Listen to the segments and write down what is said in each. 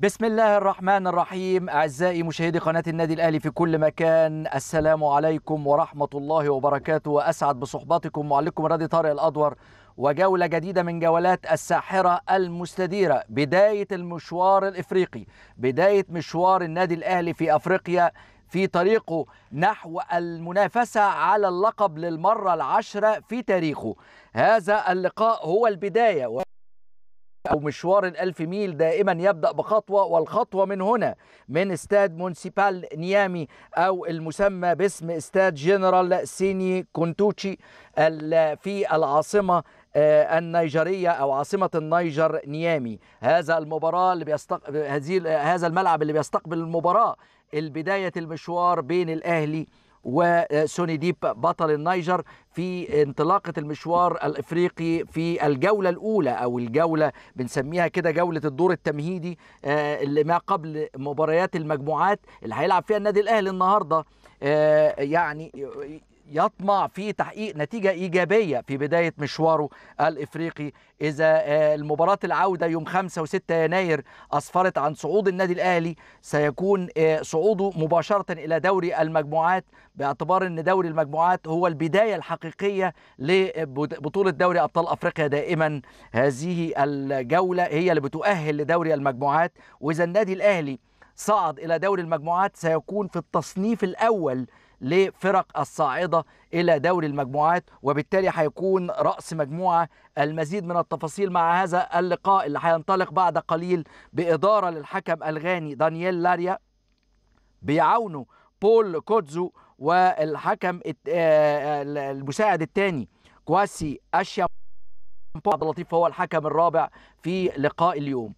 بسم الله الرحمن الرحيم أعزائي مشاهدي قناة النادي الأهلي في كل مكان السلام عليكم ورحمة الله وبركاته وأسعد بصحبتكم معلقكم رادي طارق الأدور وجولة جديدة من جولات الساحرة المستديرة بداية المشوار الإفريقي بداية مشوار النادي الأهلي في أفريقيا في طريقه نحو المنافسة على اللقب للمرة العشرة في تاريخه هذا اللقاء هو البداية أو مشوار الألف ميل دائما يبدأ بخطوة والخطوة من هنا من استاد مونسيبال نيامي أو المسمى باسم استاد جنرال سيني كونتوتشي في العاصمة آه، النيجرية أو عاصمة النيجر نيامي هذا المباراة اللي بيستق... هذه هذا الملعب اللي بيستقبل المباراة البداية المشوار بين الأهلي وسوني ديب بطل النيجر في انطلاقة المشوار الإفريقي في الجولة الأولى أو الجولة بنسميها كده جولة الدور التمهيدي آه، اللي ما قبل مباريات المجموعات اللي هيلعب فيها النادي الأهلي النهاردة آه، يعني يطمع في تحقيق نتيجة إيجابية في بداية مشواره الإفريقي إذا آه، المباراة العودة يوم 5 و6 يناير أسفرت عن صعود النادي الأهلي سيكون آه، صعوده مباشرة إلى دوري المجموعات باعتبار أن دوري المجموعات هو البداية الحقيقية لبطولة دوري أبطال أفريقيا دائما هذه الجولة هي اللي بتؤهل لدوري المجموعات وإذا النادي الأهلي صعد إلى دوري المجموعات سيكون في التصنيف الأول لفرق الصاعدة إلى دوري المجموعات وبالتالي هيكون رأس مجموعة المزيد من التفاصيل مع هذا اللقاء اللي هينطلق بعد قليل بإدارة للحكم الغاني دانييل لاريا بيعاونوا بول كوتزو والحكم آه، آه، المساعد الثاني كواسي أشيا عبد اللطيف هو الحكم الرابع في لقاء اليوم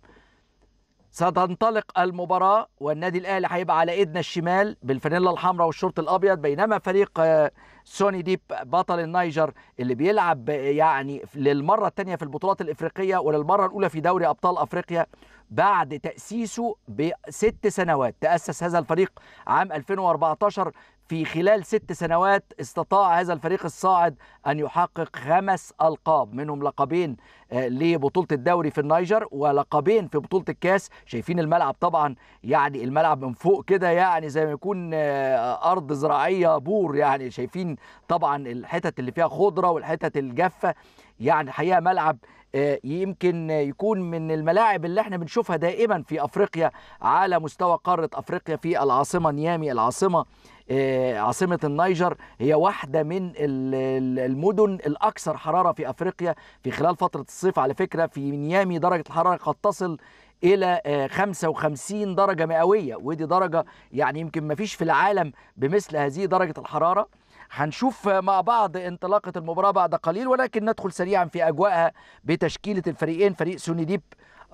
ستنطلق المباراة والنادي الأهلي هيبقى على إيدنا الشمال بالفانيلا الحمراء والشورت الأبيض بينما فريق آه، سوني ديب بطل النيجر اللي بيلعب يعني للمرة الثانية في البطولات الإفريقية وللمرة الأولى في دوري أبطال أفريقيا بعد تأسيسه بست سنوات تأسس هذا الفريق عام 2014 في خلال ست سنوات استطاع هذا الفريق الصاعد أن يحقق خمس ألقاب منهم لقبين آه، لبطولة الدوري في النيجر ولقبين في بطولة الكاس شايفين الملعب طبعا يعني الملعب من فوق كده يعني زي ما يكون آه، أرض زراعية بور يعني شايفين طبعا الحتت اللي فيها خضرة والحتت الجافة يعني حقيقة ملعب آه، يمكن يكون من الملاعب اللي احنا بنشوفها دائما في افريقيا على مستوى قاره افريقيا في العاصمه نيامي العاصمه آه، عاصمة النيجر هي واحدة من المدن الأكثر حرارة في أفريقيا في خلال فترة الصيف على فكرة في نيامي درجة الحرارة قد تصل الى 55 آه، درجه مئويه ودي درجه يعني يمكن ما فيش في العالم بمثل هذه درجه الحراره هنشوف مع بعض انطلاقه المباراه بعد قليل ولكن ندخل سريعا في اجواءها بتشكيله الفريقين فريق سوني ديب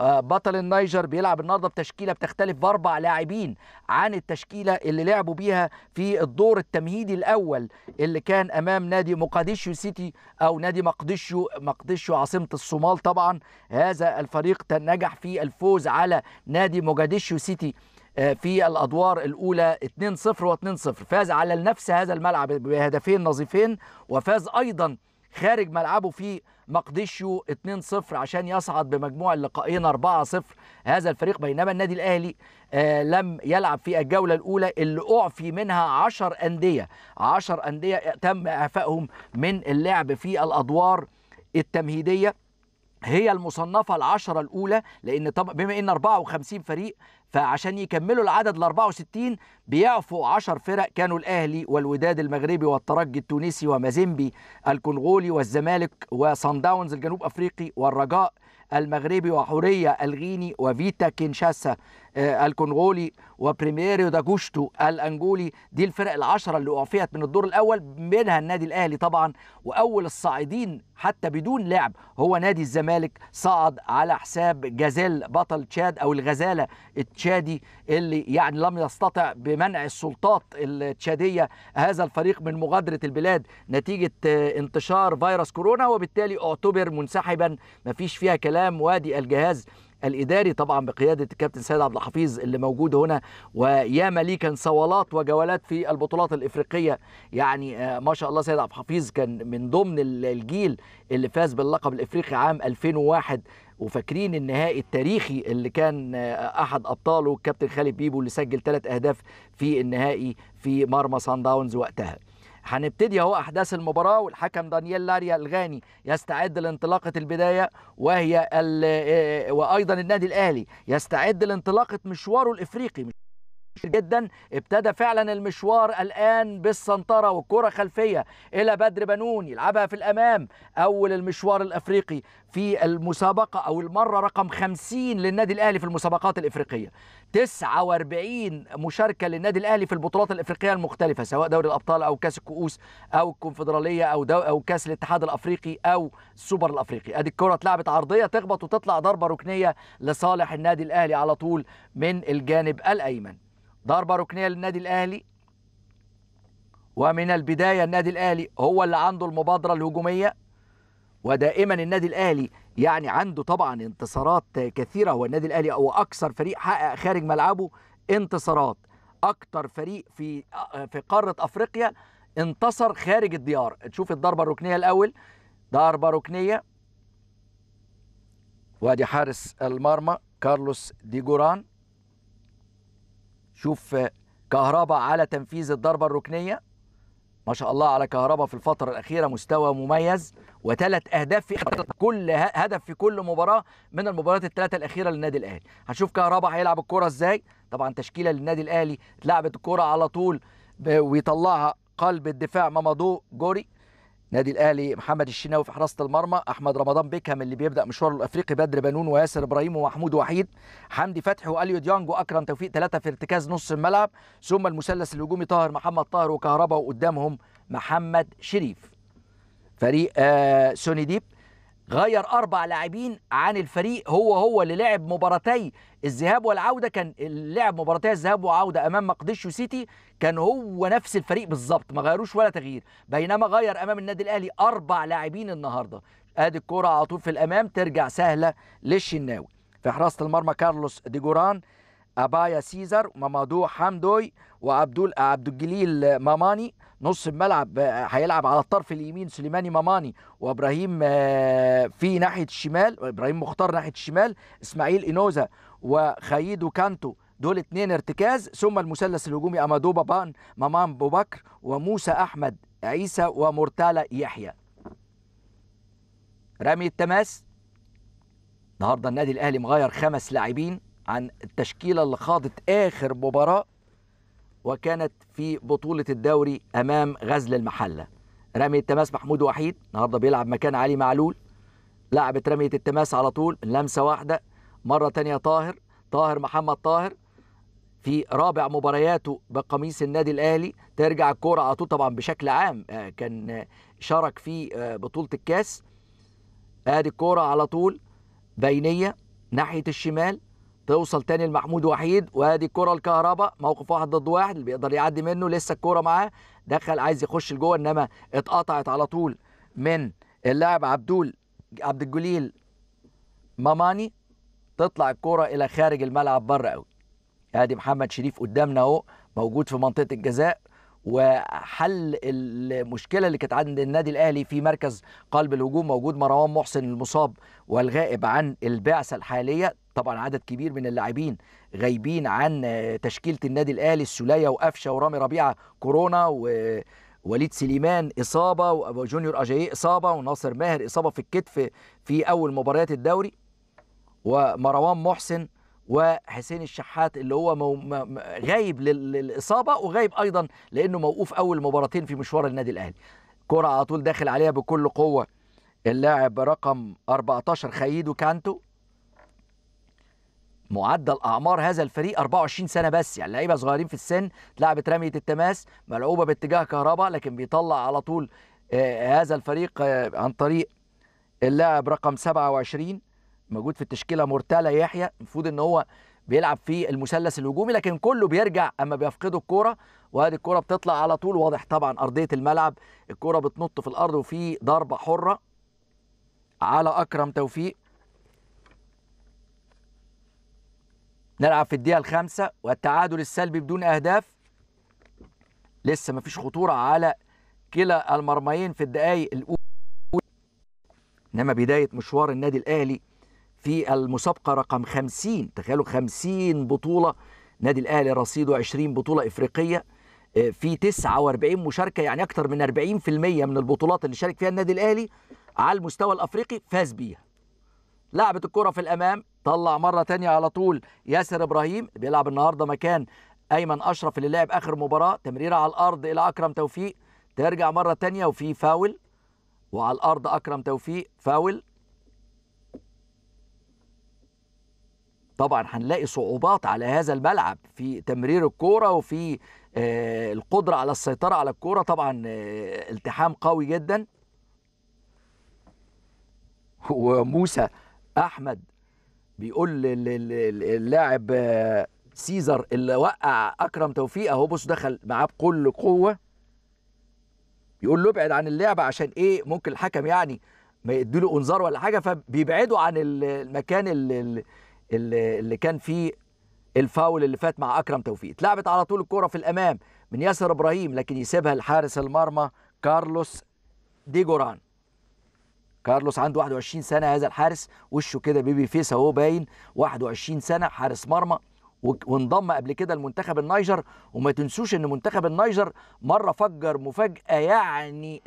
آه، بطل النيجر بيلعب النهارده بتشكيله بتختلف باربع لاعبين عن التشكيله اللي لعبوا بيها في الدور التمهيدي الاول اللي كان امام نادي مقديشو سيتي او نادي مقديشو مقديشو عاصمه الصومال طبعا هذا الفريق نجح في الفوز على نادي مقديشو سيتي آه، في الادوار الاولى 2-0 و2-0 فاز على نفس هذا الملعب بهدفين نظيفين وفاز ايضا خارج ملعبه في مقديشيو 2-0 عشان يصعد بمجموع اللقائين 4-0 هذا الفريق بينما النادي الاهلي آه لم يلعب في الجولة الأولى اللي أعفي منها 10 أندية 10 أندية تم إعفائهم من اللعب في الأدوار التمهيدية هي المصنفة العشرة الأولى لأن طب بما إن 54 فريق فعشان يكملوا العدد ل 64 بيعفوا 10 فرق كانوا الأهلي والوداد المغربي والترجي التونسي ومازيمبي الكونغولي والزمالك وصن داونز الجنوب أفريقي والرجاء المغربي وحورية الغيني وفيتا كينشاسا آه، الكونغولي وبريميريو داجوشتو الانجولي دي الفرق العشره اللي اعفيت من الدور الاول منها النادي الاهلي طبعا واول الصاعدين حتى بدون لعب هو نادي الزمالك صعد على حساب جازيل بطل تشاد او الغزاله التشادي اللي يعني لم يستطع بمنع السلطات التشاديه هذا الفريق من مغادره البلاد نتيجه آه، انتشار فيروس كورونا وبالتالي اعتبر منسحبا مفيش فيها كلام وادي الجهاز الاداري طبعا بقياده الكابتن سيد عبد الحفيظ اللي موجود هنا ويا ليه كان صوالات وجولات في البطولات الافريقيه يعني آه، ما شاء الله سيد عبد الحفيظ كان من ضمن الجيل اللي فاز باللقب الافريقي عام 2001 وفاكرين النهائي التاريخي اللي كان آه، احد ابطاله الكابتن خالد بيبو اللي سجل ثلاث اهداف في النهائي في مرمى سان داونز وقتها هنبتدي اهو احداث المباراه والحكم دانيال لاريا الغاني يستعد لانطلاقه البدايه وهي آه، وايضا النادي الاهلي يستعد لانطلاقه مشواره الافريقي جدا ابتدى فعلا المشوار الان بالسنطره والكره خلفيه الى بدر بنون يلعبها في الامام اول المشوار الافريقي في المسابقه او المره رقم 50 للنادي الاهلي في المسابقات الافريقيه 49 مشاركه للنادي الاهلي في البطولات الافريقيه المختلفه سواء دوري الابطال او كاس الكؤوس او الكونفدراليه او دو او كاس الاتحاد الافريقي او السوبر الافريقي ادي الكره اتلعبت عرضيه تخبط وتطلع ضربه ركنيه لصالح النادي الاهلي على طول من الجانب الايمن ضربة ركنية للنادي الأهلي ومن البداية النادي الأهلي هو اللي عنده المبادرة الهجومية ودائما النادي الأهلي يعني عنده طبعا انتصارات كثيرة هو النادي الأهلي هو أكثر فريق حقق خارج ملعبه انتصارات أكثر فريق في في قارة أفريقيا انتصر خارج الديار تشوف الضربة الركنية الأول ضربة ركنية وادي حارس المرمى كارلوس دي جوران شوف كهربا على تنفيذ الضربة الركنية ما شاء الله على كهربا في الفترة الأخيرة مستوى مميز وثلاث أهداف في كل هدف في كل مباراة من المباريات الثلاثة الأخيرة للنادي الأهلي هنشوف كهربا هيلعب الكرة إزاي طبعا تشكيلة للنادي الأهلي اتلعبت الكرة على طول ويطلعها قلب الدفاع مامادو جوري نادي الاهلي محمد الشناوي في حراسه المرمى احمد رمضان بيكهام اللي بيبدا مشواره الافريقي بدر بنون وياسر ابراهيم ومحمود وحيد حمدي فتحي واليو ديانج واكرم توفيق ثلاثه في ارتكاز نص الملعب ثم المثلث الهجومي طاهر محمد طاهر وكهربا وقدامهم محمد شريف فريق آه سوني ديب غير أربع لاعبين عن الفريق هو هو اللي لعب مباراتي الذهاب والعودة كان لعب مباراتي الذهاب والعوده أمام مقديشو سيتي كان هو نفس الفريق بالظبط ما غيروش ولا تغيير بينما غير أمام النادي الأهلي أربع لاعبين النهاردة ادي الكرة على طول في الأمام ترجع سهلة للشناوي في حراسة المرمى كارلوس ديجوران أبايا سيزر ومامادو حمدوي وعبدول عبد الجليل ماماني نص الملعب هيلعب على الطرف اليمين سليماني ماماني وابراهيم آه، في ناحيه الشمال وابراهيم مختار ناحيه الشمال اسماعيل انوزا وخايدو كانتو دول اثنين ارتكاز ثم المثلث الهجومي امادو بابان مامان بوبكر وموسى احمد عيسى ومرتالة يحيى رمي التماس النهارده النادي الاهلي مغير خمس لاعبين عن التشكيله اللي خاضت اخر مباراه وكانت في بطولة الدوري أمام غزل المحلة رمية التماس محمود وحيد النهاردة بيلعب مكان علي معلول لعبت رمية التماس على طول لمسة واحدة مرة تانية طاهر طاهر محمد طاهر في رابع مبارياته بقميص النادي الاهلي ترجع الكوره على طول طبعا بشكل عام آه، كان شارك في آه، بطوله الكاس ادي الكوره على طول بينيه ناحيه الشمال توصل تاني لمحمود وحيد وادي الكره الكهرباء موقف واحد ضد واحد اللي بيقدر يعدي منه لسه الكره معاه دخل عايز يخش لجوه انما اتقطعت على طول من اللاعب عبدول عبد الجليل ماماني تطلع الكره الى خارج الملعب بره قوي ادي محمد شريف قدامنا اهو موجود في منطقه الجزاء وحل المشكله اللي كانت عند النادي الاهلي في مركز قلب الهجوم موجود مروان محسن المصاب والغائب عن البعثه الحاليه طبعا عدد كبير من اللاعبين غايبين عن آه، تشكيله النادي الاهلي السوليه وقفشه ورامي ربيعه كورونا و وليد سليمان اصابه وجونيور اجاي اصابه وناصر ماهر اصابه في الكتف في اول مباريات الدوري ومروان محسن وحسين الشحات اللي هو غايب للاصابه وغايب ايضا لانه موقوف اول مباراتين في مشوار النادي الاهلي كرة على طول داخل عليها بكل قوه اللاعب رقم 14 خيدو كانتو معدل اعمار هذا الفريق 24 سنه بس يعني لعيبه صغيرين في السن لعبت رميه التماس ملعوبه باتجاه كهرباء لكن بيطلع على طول آه، هذا الفريق آه، عن طريق اللاعب رقم 27 موجود في التشكيله مرتلى يحيى المفروض ان هو بيلعب في المثلث الهجومي لكن كله بيرجع اما بيفقدوا الكوره وهذه الكوره بتطلع على طول واضح طبعا ارضيه الملعب الكوره بتنط في الارض وفي ضربه حره على اكرم توفيق نلعب في الدقيقة الخامسة والتعادل السلبي بدون أهداف لسه مفيش خطورة على كلا المرميين في الدقايق الأولى إنما بداية مشوار النادي الأهلي في المسابقة رقم 50 تخيلوا 50 بطولة النادي الأهلي رصيده 20 بطولة إفريقية آه، في 49 مشاركة يعني أكثر من 40% من البطولات اللي شارك فيها النادي الأهلي على المستوى الأفريقي فاز بيها لعبت الكرة في الأمام طلع مرة تانية على طول ياسر إبراهيم بيلعب النهاردة مكان أيمن أشرف اللي لعب آخر مباراة تمريرة على الأرض إلى أكرم توفيق ترجع مرة تانية وفي فاول وعلى الأرض أكرم توفيق فاول طبعا هنلاقي صعوبات على هذا الملعب في تمرير الكوره وفي آه، القدره على السيطره على الكوره طبعا آه، التحام قوي جدا وموسى احمد بيقول للاعب آه، سيزر اللي وقع اكرم توفيق اهو بص دخل معاه بكل قوه يقول له ابعد عن اللعبه عشان ايه ممكن الحكم يعني ما يديله انذار ولا حاجه فبيبعدوا عن المكان اللي, اللي كان فيه الفاول اللي فات مع اكرم توفيق اتلعبت على طول الكره في الامام من ياسر ابراهيم لكن يسيبها لحارس المرمى كارلوس ديجوران كارلوس عنده 21 سنه هذا الحارس وشه كده بيبي فيس اهو باين 21 سنه حارس مرمى وانضم قبل كده لمنتخب النيجر وما تنسوش ان منتخب النيجر مره فجر مفاجاه يعني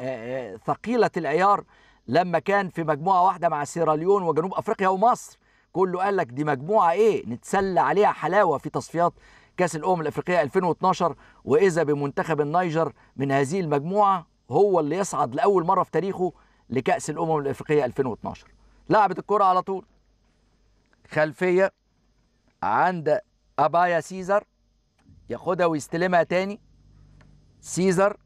ثقيله العيار لما كان في مجموعه واحده مع سيراليون وجنوب افريقيا ومصر كله قال لك دي مجموعه ايه نتسلى عليها حلاوه في تصفيات كاس الامم الافريقيه 2012 واذا بمنتخب النيجر من هذه المجموعه هو اللي يصعد لاول مره في تاريخه لكأس الأمم الإفريقية 2012 لعبت الكرة على طول خلفية عند أبايا سيزر ياخدها ويستلمها تاني سيزر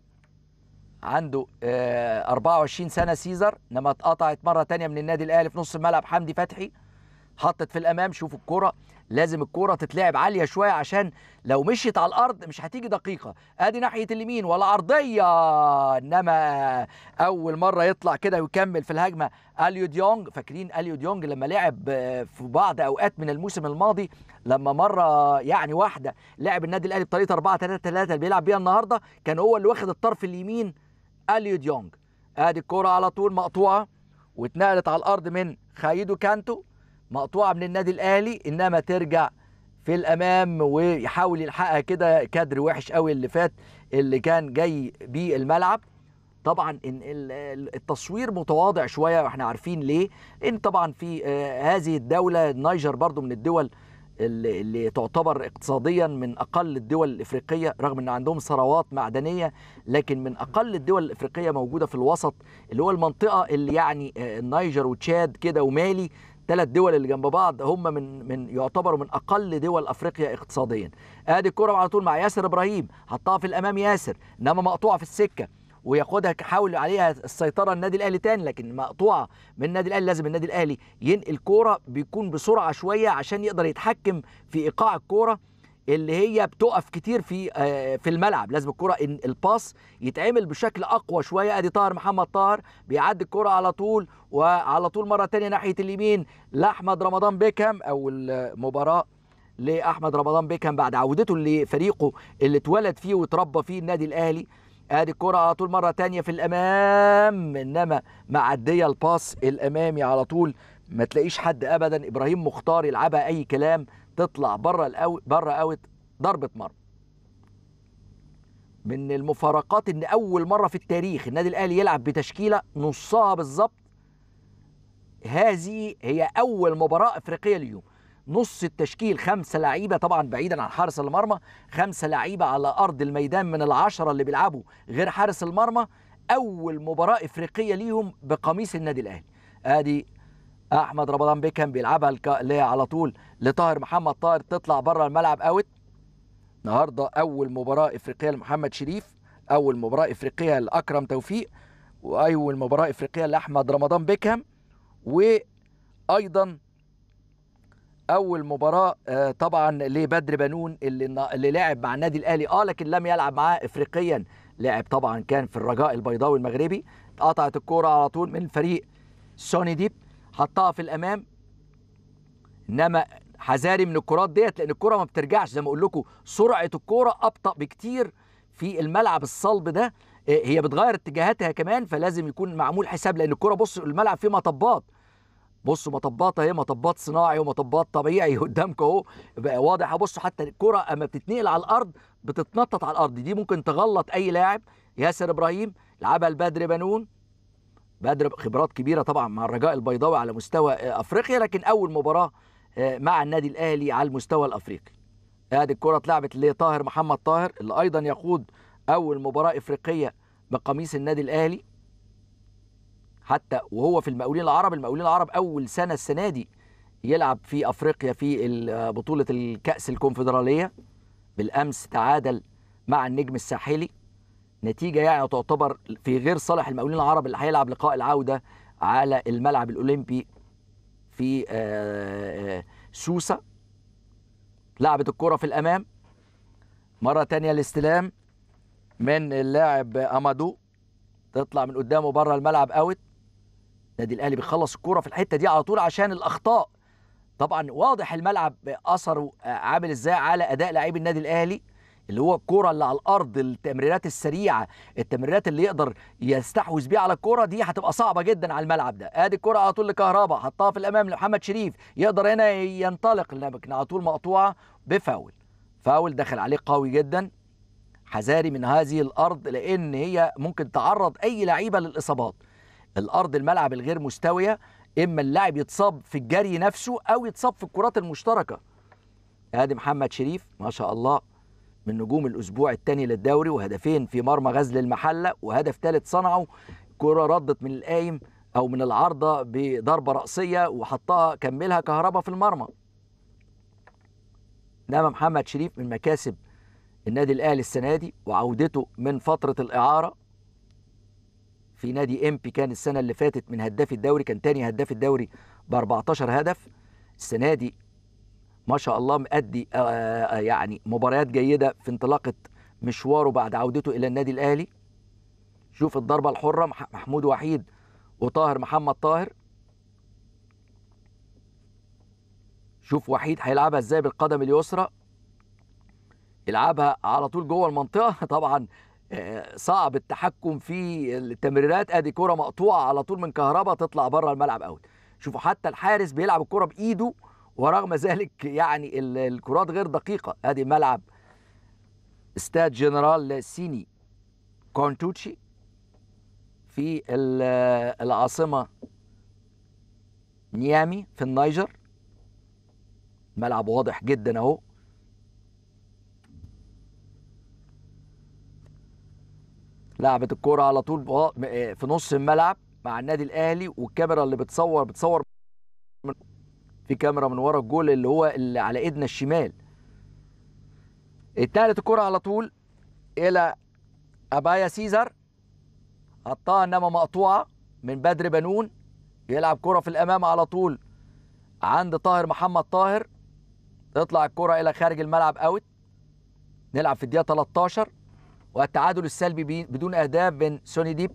عنده 24 آه، سنة سيزر لما اتقطعت مرة تانية من النادي الأهلي في نص الملعب حمدي فتحي حطت في الأمام شوف الكرة لازم الكوره تتلعب عاليه شويه عشان لو مشيت على الارض مش هتيجي دقيقه ادي ناحيه اليمين ولا عرضيه انما اول مره يطلع كده ويكمل في الهجمه اليو ديونج فاكرين اليو ديونج لما لعب في بعض اوقات من الموسم الماضي لما مره يعني واحده لعب النادي الاهلي بطريقه 4 3 3 اللي بيلعب بيها النهارده كان هو اللي واخد الطرف اليمين اليو ديونج ادي الكوره على طول مقطوعه واتنقلت على الارض من خايدو كانتو مقطوعه من النادي الاهلي انما ترجع في الامام ويحاول يلحقها كده كادر وحش قوي اللي فات اللي كان جاي بيه الملعب طبعا التصوير متواضع شويه واحنا عارفين ليه ان طبعا في آه، هذه الدوله النيجر برضو من الدول اللي تعتبر اقتصاديا من اقل الدول الافريقيه رغم ان عندهم ثروات معدنيه لكن من اقل الدول الافريقيه موجوده في الوسط اللي هو المنطقه اللي يعني النيجر آه، وتشاد كده ومالي ثلاث دول اللي جنب بعض هم من من يعتبروا من اقل دول افريقيا اقتصاديا ادي الكره على طول مع ياسر ابراهيم حطها في الامام ياسر انما مقطوعه في السكه وياخدها حاول عليها السيطره النادي الاهلي تاني لكن مقطوعه من النادي الاهلي لازم النادي الاهلي ينقل كوره بيكون بسرعه شويه عشان يقدر يتحكم في ايقاع الكوره اللي هي بتقف كتير في آه، في الملعب لازم الكره ان الباس يتعمل بشكل اقوى شويه ادي طاهر محمد طاهر بيعدي الكره على طول وعلى طول مره تانية ناحيه اليمين لاحمد رمضان بيكهام او المباراه لاحمد رمضان بيكهام بعد عودته لفريقه اللي اتولد فيه واتربى فيه النادي الاهلي ادي الكره على طول مره تانية في الامام انما معديه الباس الامامي على طول ما تلاقيش حد ابدا ابراهيم مختار يلعبها اي كلام تطلع بره الأو... بره اوت ضربه مرمى من المفارقات ان اول مره في التاريخ النادي الاهلي يلعب بتشكيله نصها بالظبط هذه هي اول مباراه افريقيه اليوم نص التشكيل خمسه لعيبه طبعا بعيدا عن حارس المرمى خمسه لعيبه على ارض الميدان من العشره اللي بيلعبوا غير حارس المرمى اول مباراه افريقيه ليهم بقميص النادي الاهلي ادي احمد رمضان بيكهام بيلعبها اللي على طول لطاهر محمد طاهر تطلع بره الملعب اوت النهارده اول مباراه افريقيه لمحمد شريف اول مباراه افريقيه لاكرم توفيق واول مباراه افريقيه لاحمد رمضان بيكهام وايضا اول مباراه آه، طبعا لبدر بنون اللي اللي لعب مع النادي الاهلي اه لكن لم يلعب معاه افريقيا لعب طبعا كان في الرجاء البيضاوي المغربي اتقطعت الكوره على طول من فريق سوني ديب حطها في الامام انما حذاري من الكرات ديت لان الكره ما بترجعش زي ما اقول لكم سرعه الكوره ابطا بكتير في الملعب الصلب ده آه، هي بتغير اتجاهاتها كمان فلازم يكون معمول حساب لان الكره بص الملعب فيه مطبات بصوا مطبات اهي مطبات صناعي ومطبات طبيعي قدامكم اهو بقى واضح بصوا حتى الكره اما بتتنقل على الارض بتتنطط على الارض دي ممكن تغلط اي لاعب ياسر ابراهيم لعبها البدر بنون بقدر خبرات كبيره طبعا مع الرجاء البيضاوي على مستوى آه، افريقيا لكن اول مباراه آه، مع النادي الاهلي على المستوى الافريقي هذه الكره اتلعبت لطاهر محمد طاهر اللي ايضا يقود اول مباراه افريقيه بقميص النادي الاهلي حتى وهو في المقاولين العرب المقاولين العرب اول سنه السنه دي يلعب في افريقيا في آه، بطوله الكاس الكونفدراليه بالامس تعادل مع النجم الساحلي نتيجه يعني تعتبر في غير صالح المقاولين العرب اللي هيلعب لقاء العوده على الملعب الاولمبي في آه، آه، سوسه لعبت الكره في الامام مره تانية الاستلام من اللاعب امادو تطلع من قدامه بره الملعب اوت النادي الاهلي بيخلص الكوره في الحته دي على طول عشان الاخطاء طبعا واضح الملعب اثره عامل ازاي على اداء لاعبي النادي الاهلي اللي هو الكرة اللي على الأرض التمريرات السريعة التمريرات اللي يقدر يستحوذ بيها على الكوره دي هتبقى صعبة جدا على الملعب ده ادي الكوره على طول لكهربا حطها في الأمام لمحمد شريف يقدر هنا ينطلق لكن على طول مقطوعة بفاول فاول دخل عليه قوي جدا حذاري من هذه الأرض لأن هي ممكن تعرض أي لعيبة للإصابات الأرض الملعب الغير مستوية إما اللاعب يتصاب في الجري نفسه أو يتصاب في الكرات المشتركة ادي محمد شريف ما شاء الله من نجوم الأسبوع الثاني للدوري وهدفين في مرمى غزل المحلة وهدف ثالث صنعه كرة ردت من القايم أو من العارضة بضربة رأسية وحطها كملها كهربا في المرمى إنما محمد شريف من مكاسب النادي الأهلي السنة دي وعودته من فترة الإعارة في نادي إمبي كان السنة اللي فاتت من هداف الدوري كان تاني هداف الدوري ب 14 هدف السنة دي ما شاء الله مأدي آه، آه، آه، يعني مباريات جيده في انطلاقه مشواره بعد عودته الى النادي الاهلي شوف الضربه الحره محمود وحيد وطاهر محمد طاهر شوف وحيد هيلعبها ازاي بالقدم اليسرى يلعبها على طول جوه المنطقه طبعا صعب التحكم في التمريرات ادي كره مقطوعه على طول من كهربا تطلع بره الملعب اوت شوفوا حتى الحارس بيلعب الكره بايده ورغم ذلك يعني الكرات غير دقيقه ادي ملعب استاد جنرال سيني كونتوتشي في العاصمه نيامي في النيجر ملعب واضح جدا اهو لعبت الكرة على طول في نص الملعب مع النادي الاهلي والكاميرا اللي بتصور بتصور في كاميرا من ورا الجول اللي هو اللي على ايدنا الشمال اتنقلت الكرة على طول الى ابايا سيزر حطها انما مقطوعه من بدر بنون يلعب كرة في الامام على طول عند طاهر محمد طاهر تطلع الكرة الى خارج الملعب اوت نلعب في الدقيقه 13 والتعادل السلبي بدون اهداف بين سوني ديب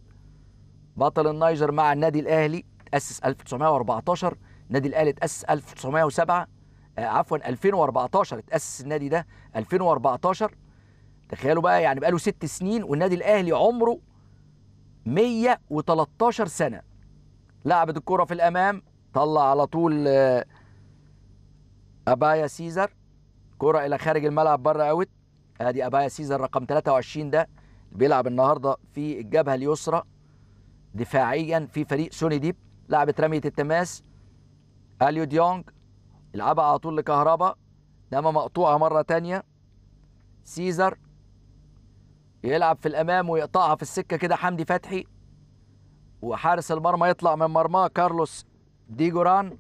بطل النيجر مع النادي الاهلي تاسس 1914 النادي الاهلي اتاسس 1907 آه، عفوا 2014 اتاسس النادي ده 2014 تخيلوا بقى يعني بقاله ست سنين والنادي الاهلي عمره 113 سنه لعبت الكره في الامام طلع على طول آه، ابايا سيزر كره الى خارج الملعب بره اوت ادي ابايا سيزر رقم 23 ده بيلعب النهارده في الجبهه اليسرى دفاعيا في فريق سوني ديب لعبت رميه التماس اليو ديونج يلعبها على طول لكهربا انما مقطوعه مره تانية سيزر يلعب في الامام ويقطعها في السكه كده حمدي فتحي وحارس المرمى يطلع من مرماه كارلوس ديجوران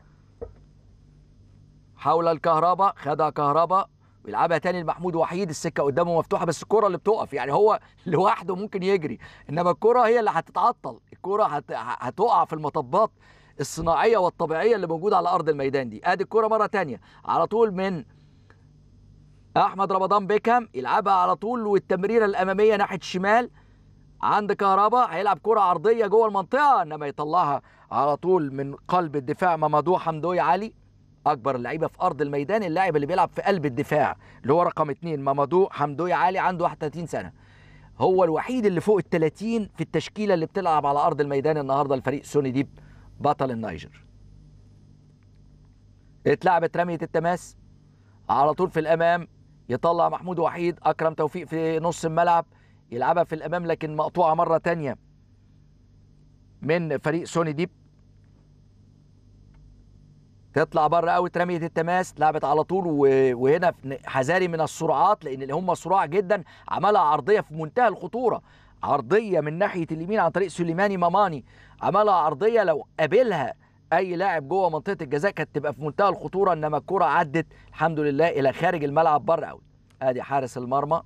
حول الكهرباء خدها كهرباء ويلعبها تاني لمحمود وحيد السكه قدامه مفتوحه بس الكره اللي بتقف يعني هو لوحده ممكن يجري انما الكره هي اللي هتتعطل الكره هتقع في المطبات الصناعيه والطبيعيه اللي موجوده على ارض الميدان دي ادي الكره مره ثانيه على طول من احمد رمضان بيكهام يلعبها على طول والتمريره الاماميه ناحيه الشمال عند كهربا هيلعب كره عرضيه جوه المنطقه انما يطلعها على طول من قلب الدفاع مامادو حمدوي علي اكبر اللعيبه في ارض الميدان اللاعب اللي بيلعب في قلب الدفاع اللي هو رقم اثنين مامادو حمدوي علي عنده 31 سنه هو الوحيد اللي فوق ال 30 في التشكيله اللي بتلعب على ارض الميدان النهارده الفريق سوني ديب بطل النيجر اتلعبت رمية التماس على طول في الأمام يطلع محمود وحيد أكرم توفيق في نص الملعب يلعبها في الأمام لكن مقطوعة مرة تانية من فريق سوني ديب تطلع بره قوي رميه التماس لعبت على طول وهنا حذاري من السرعات لان اللي هم سرعه جدا عملها عرضيه في منتهى الخطوره عرضية من ناحية اليمين عن طريق سليماني ماماني عملها عرضية لو قابلها أي لاعب جوه منطقة الجزاء كانت تبقى في منتهى الخطورة إنما الكرة عدت الحمد لله إلى خارج الملعب بره أوي أدي حارس المرمى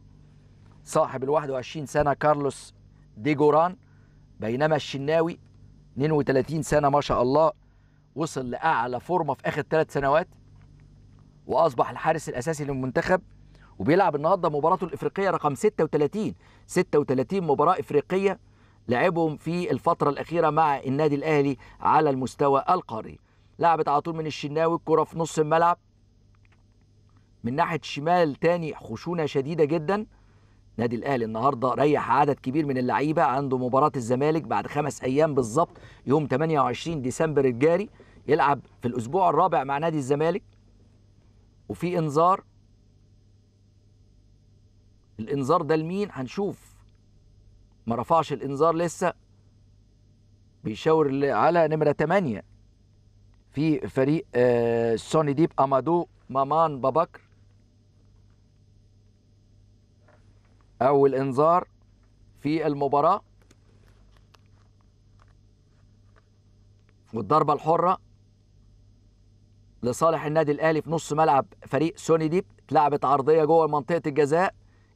صاحب ال 21 سنة كارلوس دي جوران بينما الشناوي 32 سنة ما شاء الله وصل لأعلى فورمة في آخر ثلاث سنوات وأصبح الحارس الأساسي للمنتخب وبيلعب النهارده مباراته الافريقيه رقم 36 36 مباراه افريقيه لعبهم في الفتره الاخيره مع النادي الاهلي على المستوى القاري لعبت على طول من الشناوي الكره في نص الملعب من ناحيه الشمال تاني خشونه شديده جدا نادي الاهلي النهارده ريح عدد كبير من اللعيبه عنده مباراه الزمالك بعد خمس ايام بالظبط يوم 28 ديسمبر الجاري يلعب في الاسبوع الرابع مع نادي الزمالك وفي انذار الانذار ده لمين هنشوف ما رفعش الانذار لسه بيشاور على نمرة 8 في فريق آه، سوني ديب أمادو مامان بابكر أول إنذار في المباراة والضربة الحرة لصالح النادي الأهلي في نص ملعب فريق سوني ديب اتلعبت عرضية جوه منطقة الجزاء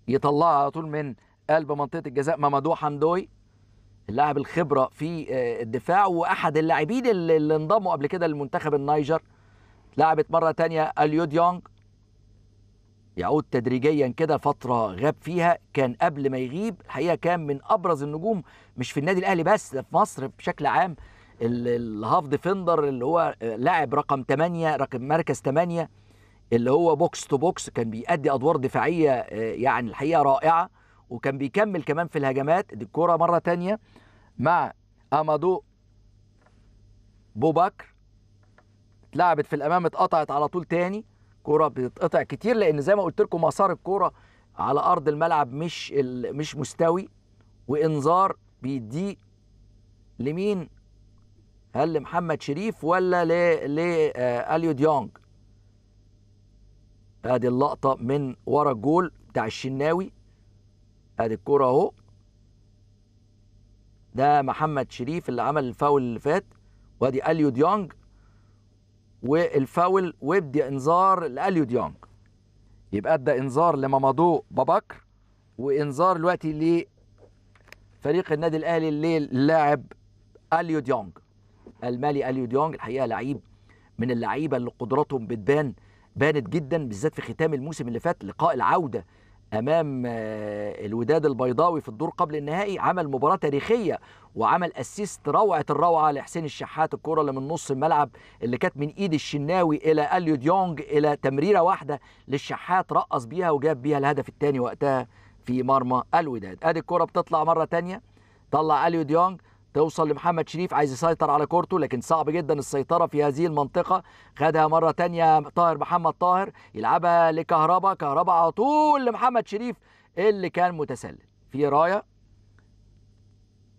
يطلعها على طول من قلب منطقه الجزاء مامادو حمدوي اللاعب الخبره في آه، الدفاع واحد اللاعبين اللي انضموا قبل كده لمنتخب النيجر لعبت مره تانية اليو ديونج يعود تدريجيا كده فترة غاب فيها كان قبل ما يغيب الحقيقة كان من أبرز النجوم مش في النادي الأهلي بس ده في مصر بشكل عام الهاف ديفندر اللي هو آه، لاعب رقم 8 رقم مركز 8 اللي هو بوكس تو بوكس كان بيأدي ادوار دفاعيه آه، يعني الحقيقه رائعه وكان بيكمل كمان في الهجمات دي الكوره مره تانية مع امادو بوبكر اتلعبت في الامام اتقطعت على طول تاني كوره بتتقطع كتير لان زي ما قلت لكم مسار الكوره على ارض الملعب مش مش مستوي وانذار بيديه لمين هل لمحمد شريف ولا لاليو آه، ديونج ادي اللقطه من ورا الجول بتاع الشناوي ادي الكوره اهو ده محمد شريف اللي عمل الفاول اللي فات وادي اليو ديونج والفاول وبدي انذار لاليو ديونج يبقى ادى انذار لمامادو بابكر وانذار دلوقتي لفريق النادي الاهلي الليل اللاعب اليو ديونج المالي اليو ديونج الحقيقه لعيب من اللعيبه اللي قدراتهم بتبان بانت جدا بالذات في ختام الموسم اللي فات لقاء العوده امام آه، الوداد البيضاوي في الدور قبل النهائي عمل مباراه تاريخيه وعمل اسيست روعه الروعه لحسين الشحات الكره اللي من نص الملعب اللي كانت من ايد الشناوي الى اليو ديونج الى تمريره واحده للشحات رقص بيها وجاب بيها الهدف الثاني وقتها في مرمى الوداد ادي الكره بتطلع مره ثانيه طلع اليو ديونج توصل لمحمد شريف عايز يسيطر على كورته لكن صعب جدا السيطرة في هذه المنطقة خدها مرة تانية طاهر محمد طاهر يلعبها لكهربا كهربا على طول لمحمد شريف اللي كان متسلل في راية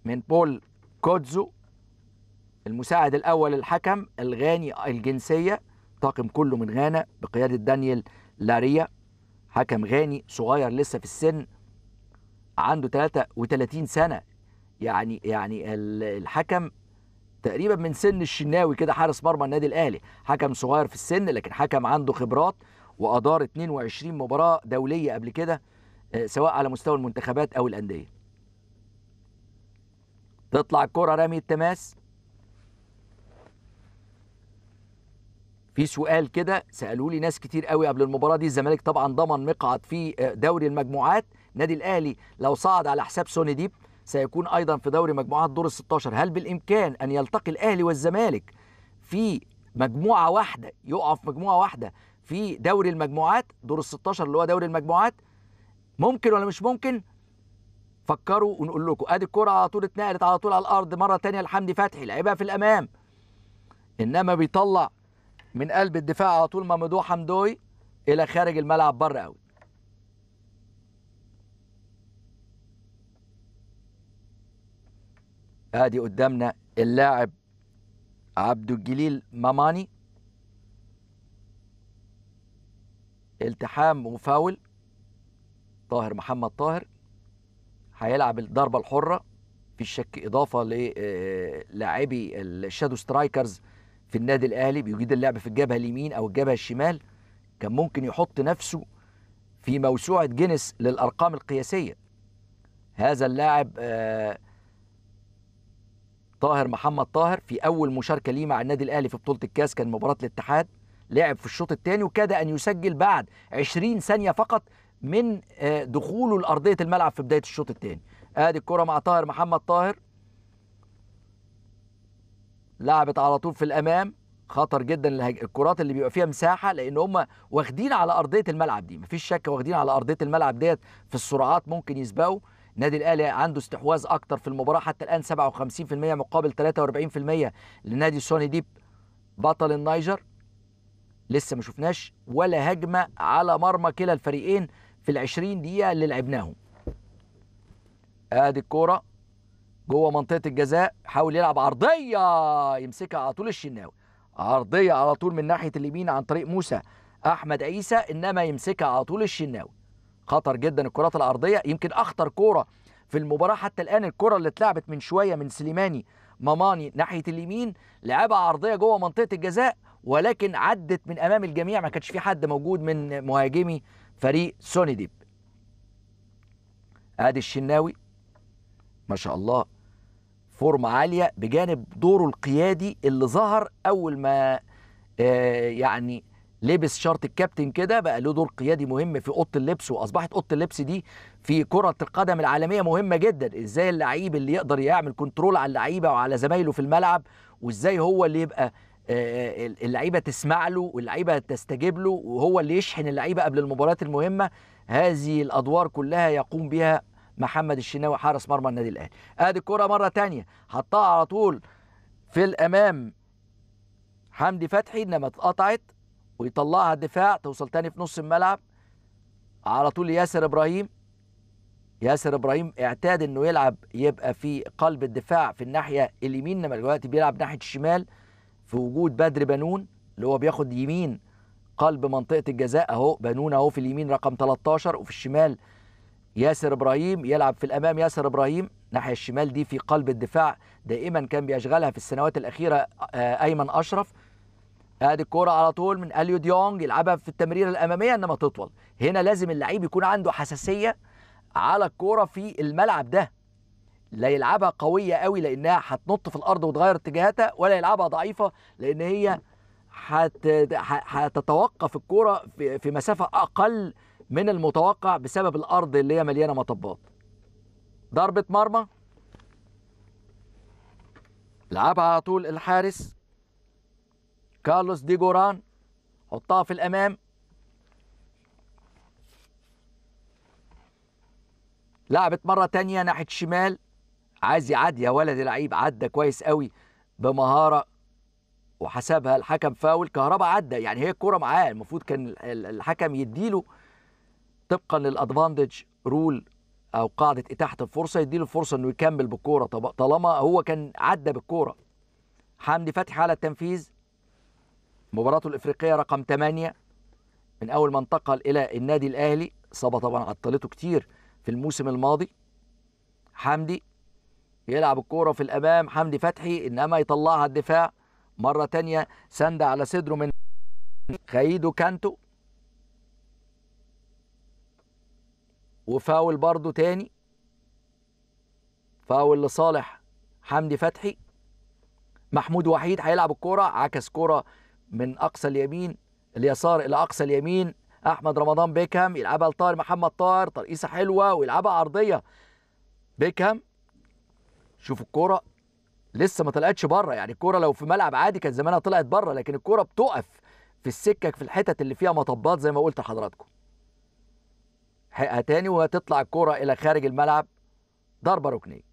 من بول كودزو المساعد الأول الحكم الغاني الجنسية طاقم كله من غانا بقيادة دانيال لاريا حكم غاني صغير لسه في السن عنده 33 سنة يعني يعني الحكم تقريبا من سن الشناوي كده حارس مرمى النادي الاهلي حكم صغير في السن لكن حكم عنده خبرات وادار 22 مباراه دوليه قبل كده آه، سواء على مستوى المنتخبات او الانديه تطلع الكره رامي التماس في سؤال كده سالوه لي ناس كتير قوي قبل المباراه دي الزمالك طبعا ضمن مقعد في آه، دوري المجموعات نادي الاهلي لو صعد على حساب سوني ديب سيكون أيضا في دوري مجموعات دور ال 16 هل بالإمكان أن يلتقي الأهلي والزمالك في مجموعة واحدة يقع في مجموعة واحدة في دوري المجموعات دور ال 16 اللي هو دوري المجموعات ممكن ولا مش ممكن فكروا ونقول لكم ادي الكره على طول اتنقلت على طول على الارض مره ثانيه لحمدي فتحي لعبها في الامام انما بيطلع من قلب الدفاع على طول ممدوح حمدوي الى خارج الملعب بره قوي ادي قدامنا اللاعب عبد الجليل ماماني التحام وفاول طاهر محمد طاهر هيلعب الضربه الحره في شك اضافه للاعبي آه، الشادو سترايكرز في النادي الاهلي بيجيد اللعب في الجبهه اليمين او الجبهه الشمال كان ممكن يحط نفسه في موسوعه جينيس للارقام القياسيه هذا اللاعب آه طاهر محمد طاهر في اول مشاركه ليه مع النادي الاهلي في بطوله الكاس كان مباراه الاتحاد لعب في الشوط الثاني وكاد ان يسجل بعد 20 ثانيه فقط من آه، دخوله لارضيه الملعب في بدايه الشوط الثاني ادي الكره مع طاهر محمد طاهر لعبت على طول في الامام خطر جدا الكرات اللي بيبقى فيها مساحه لان هم واخدين على ارضيه الملعب دي مفيش شك واخدين على ارضيه الملعب ديت في السرعات ممكن يسبقوا النادي الاهلي عنده استحواذ اكتر في المباراه حتى الان 57% مقابل 43% لنادي سوني ديب بطل النيجر لسه ما شفناش ولا هجمه على مرمى كلا الفريقين في ال 20 دقيقه اللي لعبناهم ادي الكوره جوه منطقه الجزاء حاول يلعب عرضيه يمسكها على طول الشناوي عرضيه على طول من ناحيه اليمين عن طريق موسى احمد عيسى انما يمسكها على طول الشناوي خطر جدا الكرات الارضيه يمكن اخطر كوره في المباراه حتى الان الكره اللي اتلعبت من شويه من سليماني ماماني ناحيه اليمين لعبها عرضيه جوه منطقه الجزاء ولكن عدت من امام الجميع ما كانش في حد موجود من مهاجمي فريق سوني ديب ادي الشناوي ما شاء الله فورمة عالية بجانب دوره القيادي اللي ظهر أول ما آه، يعني لبس شرط الكابتن كده بقى له دور قيادي مهم في اوضه اللبس واصبحت اوضه اللبس دي في كره القدم العالميه مهمه جدا ازاي اللعيب اللي يقدر يعمل كنترول على اللعيبه وعلى زمايله في الملعب وازاي هو اللي يبقى آه، آه، اللعيبه تسمع له واللعيبه تستجيب له وهو اللي يشحن اللعيبه قبل المباريات المهمه هذه الادوار كلها يقوم بها محمد الشناوي حارس مرمى النادي الاهلي ادي الكره مره ثانيه حطها على طول في الامام حمدي فتحي انما اتقطعت ويطلعها الدفاع توصل تاني في نص الملعب على طول ياسر ابراهيم ياسر ابراهيم اعتاد انه يلعب يبقى في قلب الدفاع في الناحيه اليمين لما دلوقتي بيلعب ناحيه الشمال في وجود بدر بنون اللي هو بياخد يمين قلب منطقه الجزاء اهو بنون اهو في اليمين رقم 13 وفي الشمال ياسر ابراهيم يلعب في الامام ياسر ابراهيم ناحيه الشمال دي في قلب الدفاع دائما كان بيشغلها في السنوات الاخيره آه، ايمن اشرف ادي الكرة على طول من اليو ديونج يلعبها في التمريره الاماميه انما تطول هنا لازم اللعيب يكون عنده حساسيه على الكرة في الملعب ده لا يلعبها قويه قوي لانها هتنط في الارض وتغير اتجاهاتها ولا يلعبها ضعيفه لان هي هتتوقف الكرة في, في مسافه اقل من المتوقع بسبب الارض اللي هي مليانه مطبات ضربه مرمى لعبها على طول الحارس كارلوس دي جوران حطها في الامام لعبت مره تانية ناحيه الشمال عايز يعدي يا ولد اللعيب عدى كويس قوي بمهاره وحسبها الحكم فاول كهربا عدى يعني هي الكوره معاه المفروض كان الحكم يديله طبقا للادفانتج رول او قاعده اتاحه الفرصه يديله الفرصه انه يكمل بالكوره طالما هو كان عدى بالكوره حمدي فتحي على التنفيذ مباراته الإفريقية رقم 8 من أول ما انتقل إلى النادي الأهلي إصابة طبعا عطلته كتير في الموسم الماضي حمدي يلعب الكورة في الأمام حمدي فتحي إنما يطلعها الدفاع مرة تانية سند على صدره من خايدو كانتو وفاول برضو تاني فاول لصالح حمدي فتحي محمود وحيد هيلعب الكورة عكس كورة من اقصى اليمين اليسار الى اقصى اليمين احمد رمضان بيكهام يلعبها لطاهر محمد طاهر ترقيصه حلوه ويلعبها عرضيه بيكهام شوف الكوره لسه ما طلعتش بره يعني الكوره لو في ملعب عادي كان زمانها طلعت بره لكن الكوره بتقف في السكه في الحتت اللي فيها مطبات زي ما قلت لحضراتكم حقها تاني وهتطلع الكوره الى خارج الملعب ضربه ركنيه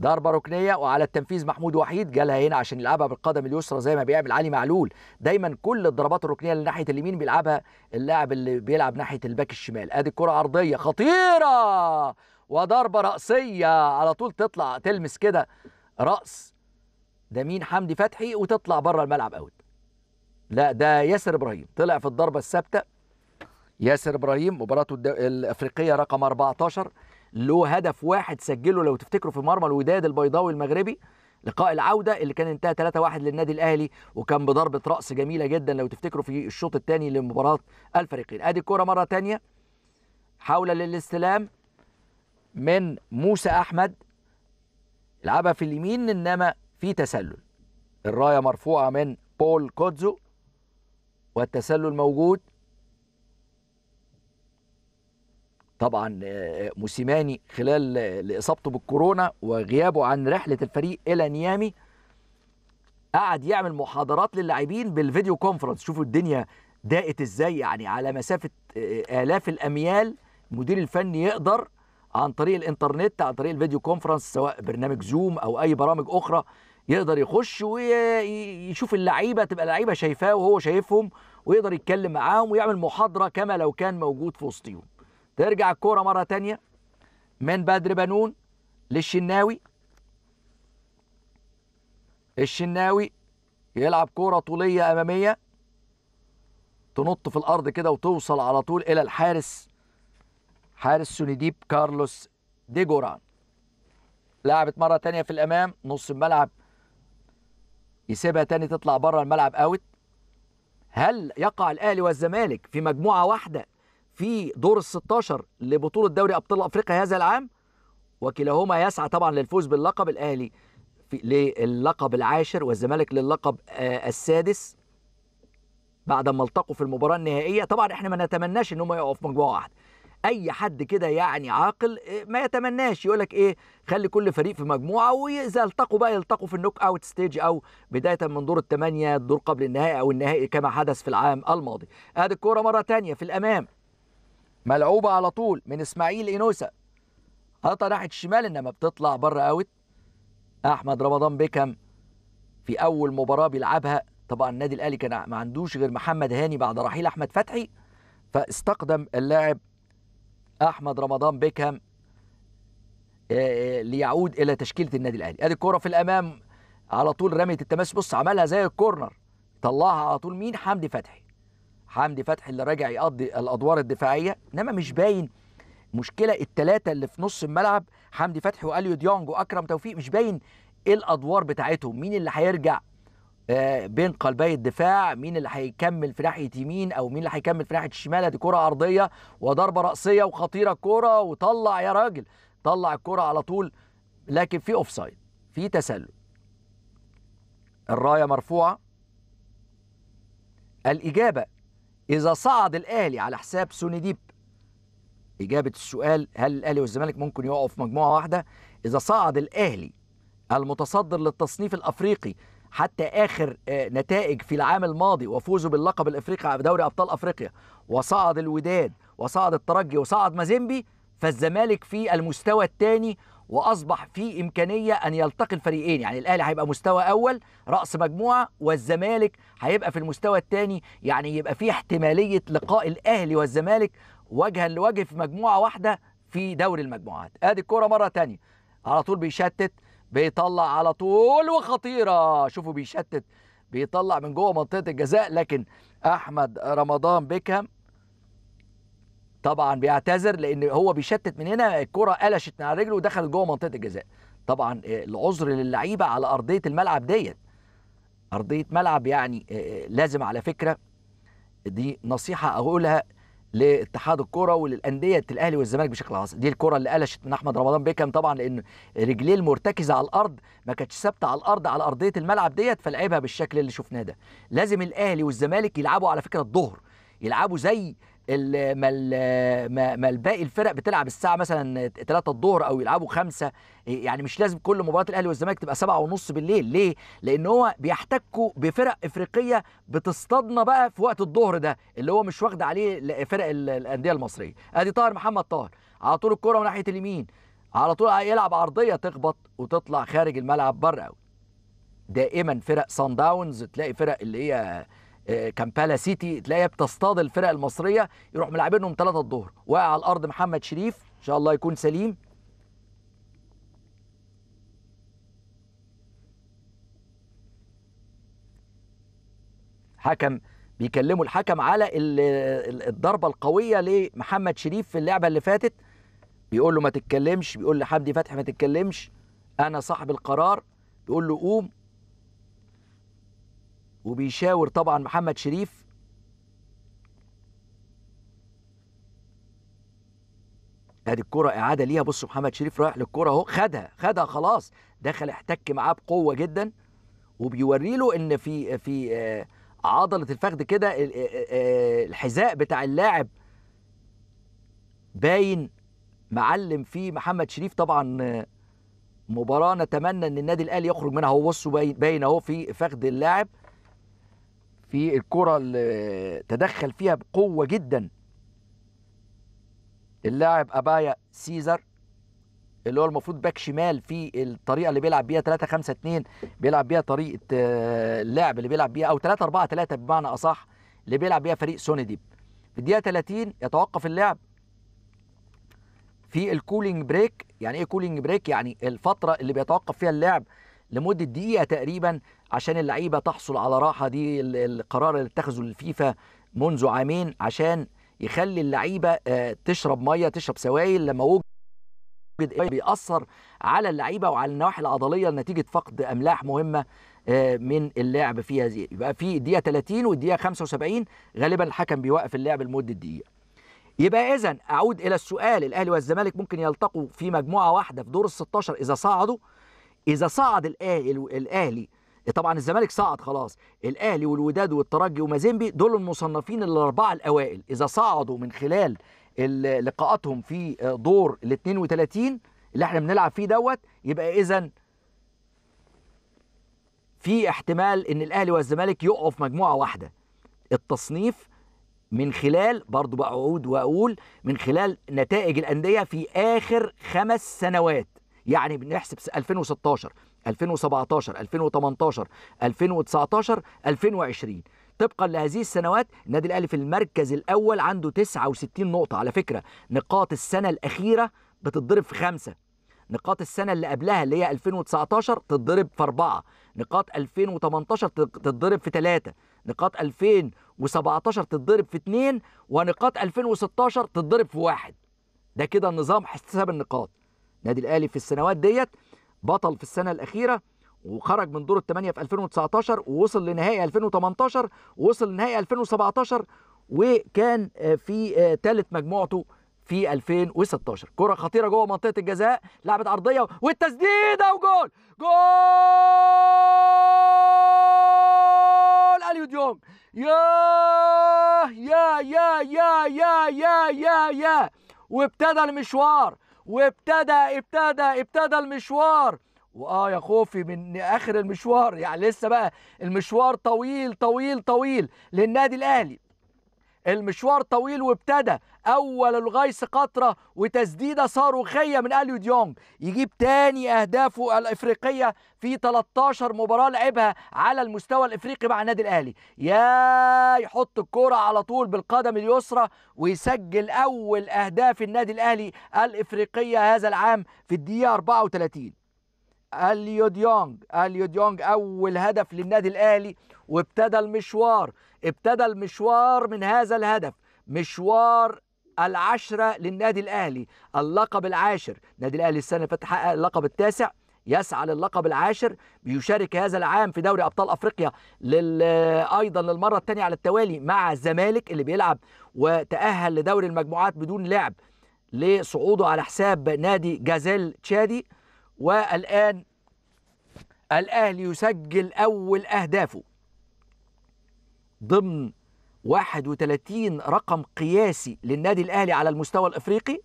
ضربه ركنيه وعلى التنفيذ محمود وحيد جالها هنا عشان يلعبها بالقدم اليسرى زي ما بيعمل علي معلول دايما كل الضربات الركنيه اللي ناحيه اليمين بيلعبها اللاعب اللي بيلعب ناحيه الباك الشمال ادي الكره عرضيه خطيره وضربه راسيه على طول تطلع تلمس كده راس ده مين حمدي فتحي وتطلع بره الملعب اوت لا ده ياسر ابراهيم طلع في الضربه الثابته ياسر ابراهيم مباراته الافريقيه رقم 14 له هدف واحد سجله لو تفتكروا في مرمى الوداد البيضاوي المغربي لقاء العودة اللي كان انتهى 3-1 للنادي الأهلي وكان بضربة رأس جميلة جدا لو تفتكروا في الشوط الثاني لمباراة الفريقين أدي الكوره مرة ثانية حاول للاستلام من موسى أحمد لعبها في اليمين إنما في تسلل الراية مرفوعة من بول كوتزو والتسلل موجود طبعا آه، آه، موسيماني خلال آه، اصابته بالكورونا وغيابه عن رحله الفريق الى نيامي قعد يعمل محاضرات للاعبين بالفيديو كونفرنس شوفوا الدنيا ضاقت ازاي يعني على مسافه الاف الاميال المدير الفني يقدر عن طريق الانترنت عن طريق الفيديو كونفرنس سواء برنامج زوم او اي برامج اخرى يقدر يخش ويشوف اللعيبه تبقى اللعيبه شايفاه وهو شايفهم ويقدر يتكلم معاهم ويعمل محاضره كما لو كان موجود في وسطيهم ترجع الكوره مره تانية من بدر بنون للشناوي الشناوي يلعب كوره طوليه اماميه تنط في الارض كده وتوصل على طول الى الحارس حارس سونيديب كارلوس ديجوران لعبت مره تانية في الامام نص الملعب يسيبها تاني تطلع بره الملعب اوت هل يقع الاهلي والزمالك في مجموعه واحده في دور ال 16 لبطوله دوري ابطال افريقيا هذا العام وكلاهما يسعى طبعا للفوز باللقب الاهلي للقب العاشر والزمالك للقب آه السادس بعد ما التقوا في المباراه النهائيه طبعا احنا ما نتمناش ان هم يقعوا في مجموعه واحده اي حد كده يعني عاقل آه، ما يتمناش يقول لك ايه خلي كل فريق في مجموعه واذا التقوا بقى يلتقوا في النوك اوت ستيج او بدايه من دور الثمانيه الدور قبل النهائي او النهائي كما حدث في العام الماضي ادي الكوره مره ثانيه في الامام ملعوبه على طول من اسماعيل انوسه قطع ناحيه الشمال انما بتطلع بره اوت احمد رمضان بيكم في اول مباراه بيلعبها طبعا النادي الاهلي كان ما عندوش غير محمد هاني بعد رحيل احمد فتحي فاستقدم اللاعب احمد رمضان بيكم آه، آه، ليعود الى تشكيله النادي الاهلي ادي الكره في الامام على طول رميه التماس بص عملها زي الكورنر طلعها على طول مين حمدي فتحي حمدي فتحي اللي راجع يقضي الادوار الدفاعيه انما مش باين مشكله الثلاثه اللي في نص الملعب حمدي فتحي واليو ديونج واكرم توفيق مش باين ايه الادوار بتاعتهم مين اللي هيرجع آه، بين قلبي الدفاع مين اللي هيكمل في ناحيه يمين او مين اللي هيكمل في ناحيه الشمال دي كره عرضيه وضربه راسيه وخطيره الكوره وطلع يا راجل طلع الكره على طول لكن في اوفسايد في تسلل الرايه مرفوعه الاجابه إذا صعد الأهلي على حساب سوني ديب إجابة السؤال هل الأهلي والزمالك ممكن يقعوا في مجموعة واحدة؟ إذا صعد الأهلي المتصدر للتصنيف الأفريقي حتى آخر آه، نتائج في العام الماضي وفوزه باللقب الأفريقي على دوري أبطال أفريقيا وصعد الوداد وصعد الترجي وصعد مازيمبي فالزمالك في المستوى الثاني واصبح في امكانيه ان يلتقي الفريقين يعني الاهلي هيبقى مستوى اول راس مجموعه والزمالك هيبقى في المستوى الثاني يعني يبقى في احتماليه لقاء الاهلي والزمالك وجها لوجه في مجموعه واحده في دوري المجموعات ادي الكوره مره ثانيه على طول بيشتت بيطلع على طول وخطيره شوفوا بيشتت بيطلع من جوه منطقه الجزاء لكن احمد رمضان بيكهام طبعا بيعتذر لان هو بيشتت من هنا الكره قلشت من على رجله ودخلت جوه منطقه الجزاء طبعا آه، العذر للعيبه على ارضيه الملعب ديت ارضيه ملعب يعني آه، آه، لازم على فكره دي نصيحه اقولها لاتحاد الكره وللانديه الاهلي والزمالك بشكل خاص دي الكره اللي قلشت من احمد رمضان بيكم طبعا لان رجليه المرتكزه على الارض ما كانتش ثابته على الارض على ارضيه الملعب ديت فلعبها بالشكل اللي شفناه ده لازم الاهلي والزمالك يلعبوا على فكره الظهر يلعبوا زي ما ما الباقي الفرق بتلعب الساعه مثلا 3 الظهر او يلعبوا 5 يعني مش لازم كل مباراه الاهلي والزمالك تبقى 7 ونص بالليل ليه لان هو بيحتكوا بفرق افريقيه بتصطادنا بقى في وقت الظهر ده اللي هو مش واخد عليه فرق الانديه المصريه ادي طاهر محمد طاهر على طول الكره من ناحيه اليمين على طول يلعب عرضيه تخبط وتطلع خارج الملعب بره دائما فرق سان داونز تلاقي فرق اللي هي كامبالا سيتي تلاقيها بتصطاد الفرق المصريه يروح ملاعبينهم 3 الظهر واقع على الارض محمد شريف ان شاء الله يكون سليم حكم بيكلموا الحكم على الضربه القويه لمحمد شريف في اللعبه اللي فاتت بيقول له ما تتكلمش بيقول لحمدي فتحي ما تتكلمش انا صاحب القرار بيقول له قوم وبيشاور طبعا محمد شريف ادي الكرة اعادة ليها بصوا محمد شريف رايح للكرة اهو خدها خدها خلاص دخل احتك معاه بقوة جدا وبيوري له ان في في آه، عضلة الفخذ كده آه، آه، الحذاء بتاع اللاعب باين معلم فيه محمد شريف طبعا مباراة نتمنى ان النادي الاهلي يخرج منها هو بصوا باين اهو في فخذ اللاعب في الكرة اللي تدخل فيها بقوة جدا اللاعب أبايا سيزر اللي هو المفروض باك شمال في الطريقه اللي بيلعب بيها 3 5 2 بيلعب بيها طريقه آه، اللعب اللي بيلعب بيها او 3 4 3 بمعنى اصح اللي بيلعب بيها فريق سوني ديب في الدقيقه 30 يتوقف اللعب في الكولينج بريك يعني ايه كولينج بريك يعني الفتره اللي بيتوقف فيها اللعب لمده دقيقه تقريبا عشان اللعيبه تحصل على راحه دي القرار اللي اتخذه الفيفا منذ عامين عشان يخلي اللعيبه آه، تشرب ميه تشرب سوائل لما وجد إيه، بيأثر على اللعيبه وعلى النواحي العضليه نتيجه فقد املاح مهمه آه، من اللعب في هذه يبقى في الدقيقه 30 والدقيقه 75 غالبا الحكم بيوقف اللعب لمده دقيقه يبقى اذا اعود الى السؤال الاهلي والزمالك ممكن يلتقوا في مجموعه واحده في دور ال 16 اذا صعدوا اذا صعد الاهلي طبعا الزمالك صعد خلاص الاهلي والوداد والترجي ومازيمبي دول المصنفين الاربعه الاوائل اذا صعدوا من خلال لقاءاتهم في دور ال 32 اللي احنا بنلعب فيه دوت يبقى اذا في احتمال ان الاهلي والزمالك يقعوا في مجموعه واحده التصنيف من خلال برضو بقعود واقول من خلال نتائج الانديه في اخر خمس سنوات يعني بنحسب 2016 2017 2018 2019 2020 طبقا لهذه السنوات النادي الاهلي في المركز الاول عنده 69 نقطه على فكره نقاط السنه الاخيره بتتضرب في خمسه نقاط السنه اللي قبلها اللي هي 2019 تتضرب في اربعه نقاط 2018 تتضرب في ثلاثه نقاط 2017 تتضرب في اثنين ونقاط 2016 تتضرب في واحد ده كده النظام حساب النقاط النادي الاهلي في السنوات ديت بطل في السنة الأخيرة وخرج من دور الثمانية في 2019 ووصل لنهائي 2018 ووصل لنهائي 2017 وكان آه، في ثالث آه، مجموعته في 2016 كرة خطيرة جوه منطقة الجزاء لعبت عرضية والتسديدة وجول جول اليو ديونج يا يا يا يا يا يا يا وابتدى المشوار وابتدى ابتدى ابتدى المشوار واه يا خوفي من اخر المشوار يعني لسه بقى المشوار طويل طويل طويل للنادي الاهلي المشوار طويل وابتدى أول الغيس قطرة وتسديدة صاروخية من أليو ديونج يجيب تاني أهدافه الإفريقية في 13 مباراة لعبها على المستوى الإفريقي مع النادي الأهلي يا يحط الكرة على طول بالقدم اليسرى ويسجل أول أهداف النادي الأهلي الإفريقية هذا العام في الدقيقة 34 اليو ديونج اليو ديونج اول هدف للنادي الاهلي وابتدى المشوار ابتدى المشوار من هذا الهدف مشوار العشرة للنادي الأهلي اللقب العاشر النادي الأهلي السنة اللي فاتت حقق اللقب التاسع يسعى للقب العاشر بيشارك هذا العام في دوري ابطال افريقيا لل... ايضا للمره الثانيه على التوالي مع الزمالك اللي بيلعب وتاهل لدوري المجموعات بدون لعب لصعوده على حساب نادي جازيل تشادي والان الاهلي يسجل اول اهدافه ضمن 31 رقم قياسي للنادي الاهلي على المستوى الافريقي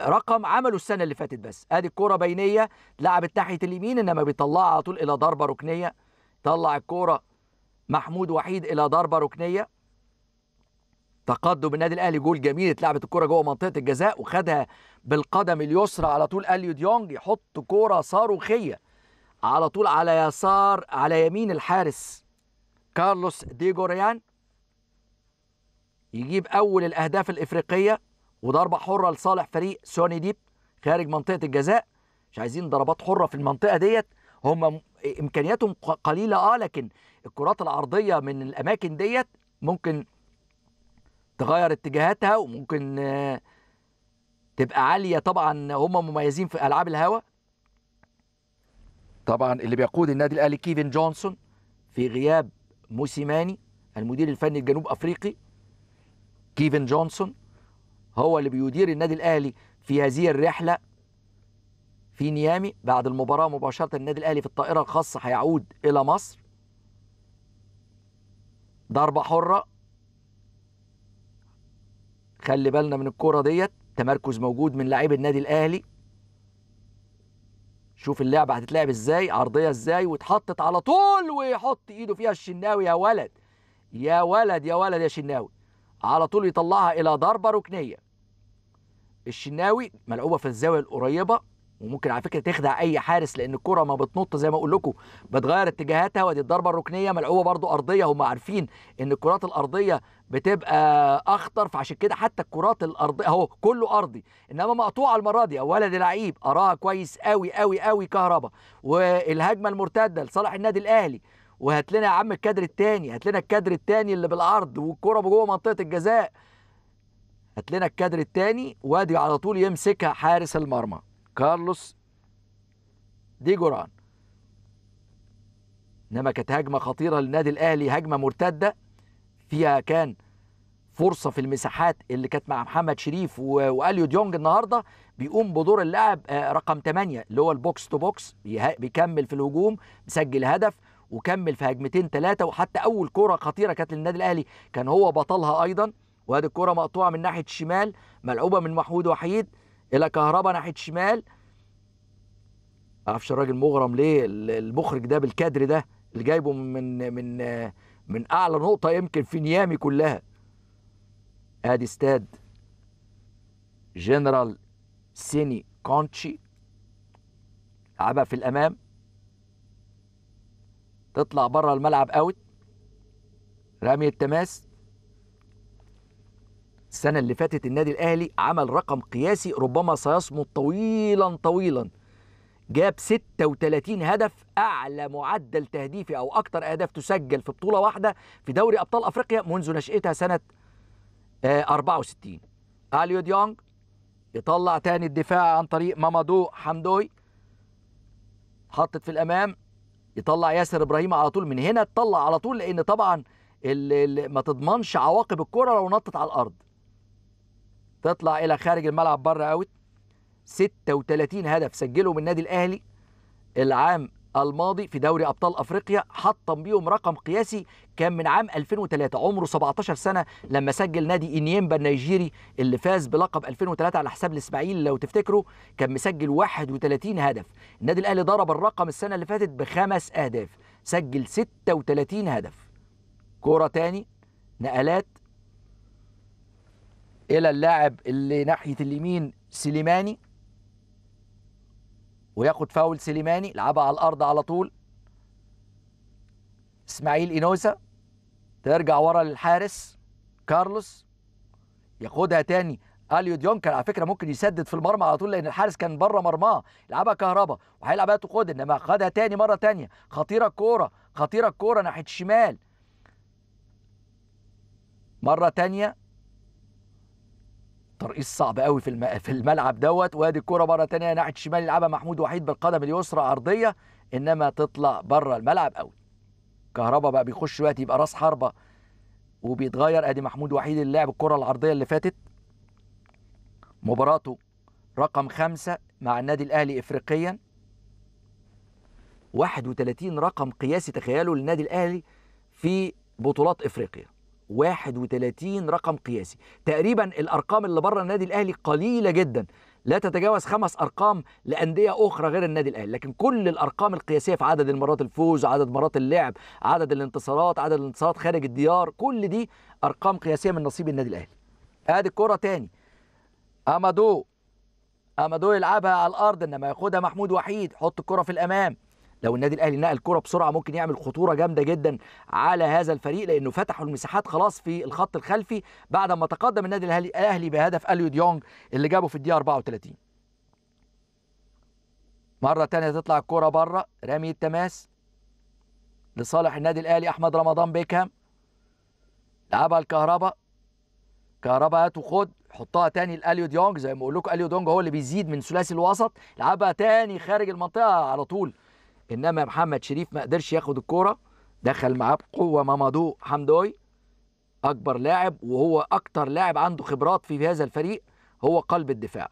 رقم عمله السنه اللي فاتت بس ادي الكوره بينيه لعبت ناحيه اليمين انما بيطلعها على طول الى ضربه ركنيه طلع الكوره محمود وحيد الى ضربه ركنيه تقدم النادي الاهلي جول جميل اتلعبت الكوره جوه منطقه الجزاء وخدها بالقدم اليسرى على طول اليو ديونج يحط كوره صاروخيه على طول على يسار على يمين الحارس كارلوس دي جوريان يجيب أول الأهداف الإفريقية وضربة حرة لصالح فريق سوني ديب خارج منطقة الجزاء مش عايزين ضربات حرة في المنطقة ديت هم إمكانياتهم قليلة أه لكن الكرات العرضية من الأماكن ديت ممكن تغير اتجاهاتها وممكن آه، تبقى عالية طبعا هم مميزين في ألعاب الهواء طبعا اللي بيقود النادي الأهلي كيفن جونسون في غياب موسيماني المدير الفني الجنوب أفريقي كيفن جونسون هو اللي بيدير النادي الأهلي في هذه الرحلة في نيامي بعد المباراة مباشرة النادي الأهلي في الطائرة الخاصة هيعود إلى مصر ضربة حرة خلي بالنا من الكرة ديت تمركز موجود من لاعبي النادي الأهلي شوف اللعبة هتتلعب ازاي عرضية ازاي واتحطت على طول ويحط ايده فيها الشناوي يا ولد يا ولد يا ولد يا شناوي على طول يطلعها الى ضربه ركنيه الشناوي ملعوبه في الزاويه القريبه وممكن على فكره تخدع اي حارس لان الكره ما بتنط زي ما اقول لكم بتغير اتجاهاتها ودي الضربه الركنيه ملعوبه برضو ارضيه هم عارفين ان الكرات الارضيه بتبقى اخطر فعشان كده حتى الكرات الارضيه اهو كله ارضي انما مقطوعه المره دي اولا لعيب قراها كويس قوي قوي قوي كهربا والهجمه المرتده لصالح النادي الاهلي وهات لنا يا عم الكادر الثاني هات لنا الكادر الثاني اللي بالعرض والكره جوه منطقه الجزاء هات لنا الكادر الثاني وادي على طول يمسكها حارس المرمى كارلوس دي جوران انما كانت هجمه خطيره للنادي الاهلي هجمه مرتده فيها كان فرصه في المساحات اللي كانت مع محمد شريف واليو ديونج النهارده بيقوم بدور اللاعب آه، رقم 8 اللي هو البوكس تو بوكس بيكمل في الهجوم مسجل هدف وكمل في هجمتين ثلاثه وحتى اول كره خطيره كانت للنادي الاهلي كان هو بطلها ايضا وادي الكره مقطوعه من ناحيه الشمال ملعوبه من محمود وحيد الى كهربا ناحيه الشمال معرفش الراجل مغرم ليه المخرج ده بالكادر ده اللي جايبه من من من اعلى نقطه يمكن في نيامي كلها ادي استاد جنرال سيني كونتشي لعبها في الامام تطلع بره الملعب اوت رمي التماس السنة اللي فاتت النادي الأهلي عمل رقم قياسي ربما سيصمد طويلا طويلا جاب 36 هدف أعلى معدل تهديفي أو أكثر أهداف تسجل في بطولة واحدة في دوري أبطال أفريقيا منذ نشأتها سنة 64 أليو ديونج يطلع تاني الدفاع عن طريق مامادو حمدوي حطت في الأمام يطلع ياسر ابراهيم على طول من هنا تطلع على طول لان طبعا اللي ما تضمنش عواقب الكره لو نطت على الارض تطلع الى خارج الملعب بره اوت 36 هدف سجلهم النادي الاهلي العام الماضي في دوري ابطال افريقيا حطم بيهم رقم قياسي كان من عام 2003 عمره 17 سنه لما سجل نادي انيمبا النيجيري اللي فاز بلقب 2003 على حساب الاسماعيلي لو تفتكروا كان مسجل 31 هدف النادي الاهلي ضرب الرقم السنه اللي فاتت بخمس اهداف سجل 36 هدف كوره تاني نقلات الى اللاعب اللي ناحيه اليمين سليماني وياخد فاول سليماني لعبها على الارض على طول اسماعيل اينوزا ترجع ورا للحارس كارلوس ياخدها تاني اليو ديون كان على فكره ممكن يسدد في المرمى على طول لان الحارس كان بره مرماه يلعبها كهربا وهيلعبها تقود انما خدها تاني مره تانيه خطيره الكوره خطيره الكوره ناحيه الشمال مره تانيه ترقيص صعب قوي في في الملعب دوت وادي الكوره مره ثانيه ناحيه الشمال يلعبها محمود وحيد بالقدم اليسرى عرضيه انما تطلع بره الملعب قوي كهربا بقى بيخش دلوقتي يبقى راس حربه وبيتغير ادي محمود وحيد اللي لعب الكره العرضيه اللي فاتت مباراته رقم خمسة مع النادي الاهلي افريقيا 31 رقم قياسي تخيلوا للنادي الاهلي في بطولات افريقيا 31 رقم قياسي تقريبا الارقام اللي بره النادي الاهلي قليله جدا لا تتجاوز خمس ارقام لانديه اخرى غير النادي الاهلي لكن كل الارقام القياسيه في عدد المرات الفوز عدد مرات اللعب عدد الانتصارات عدد الانتصارات خارج الديار كل دي ارقام قياسيه من نصيب النادي الاهلي ادي الكره تاني امادو امادو يلعبها على الارض انما ياخدها محمود وحيد حط الكره في الامام لو النادي الاهلي نقل الكره بسرعه ممكن يعمل خطوره جامده جدا على هذا الفريق لانه فتحوا المساحات خلاص في الخط الخلفي بعد ما تقدم النادي الاهلي بهدف اليو ديونج اللي جابه في الدقيقه 34 مره تانية تطلع الكره بره رامي التماس لصالح النادي الاهلي احمد رمضان بيكهام لعبها الكهرباء كهرباء هات وخد حطها تاني لاليو ديونج زي ما بقول لكم اليو ديونج هو اللي بيزيد من ثلاثي الوسط لعبها تاني خارج المنطقه على طول انما محمد شريف ما قدرش ياخد الكوره دخل معاه بقوه مامادو حمدوي اكبر لاعب وهو اكتر لاعب عنده خبرات في هذا الفريق هو قلب الدفاع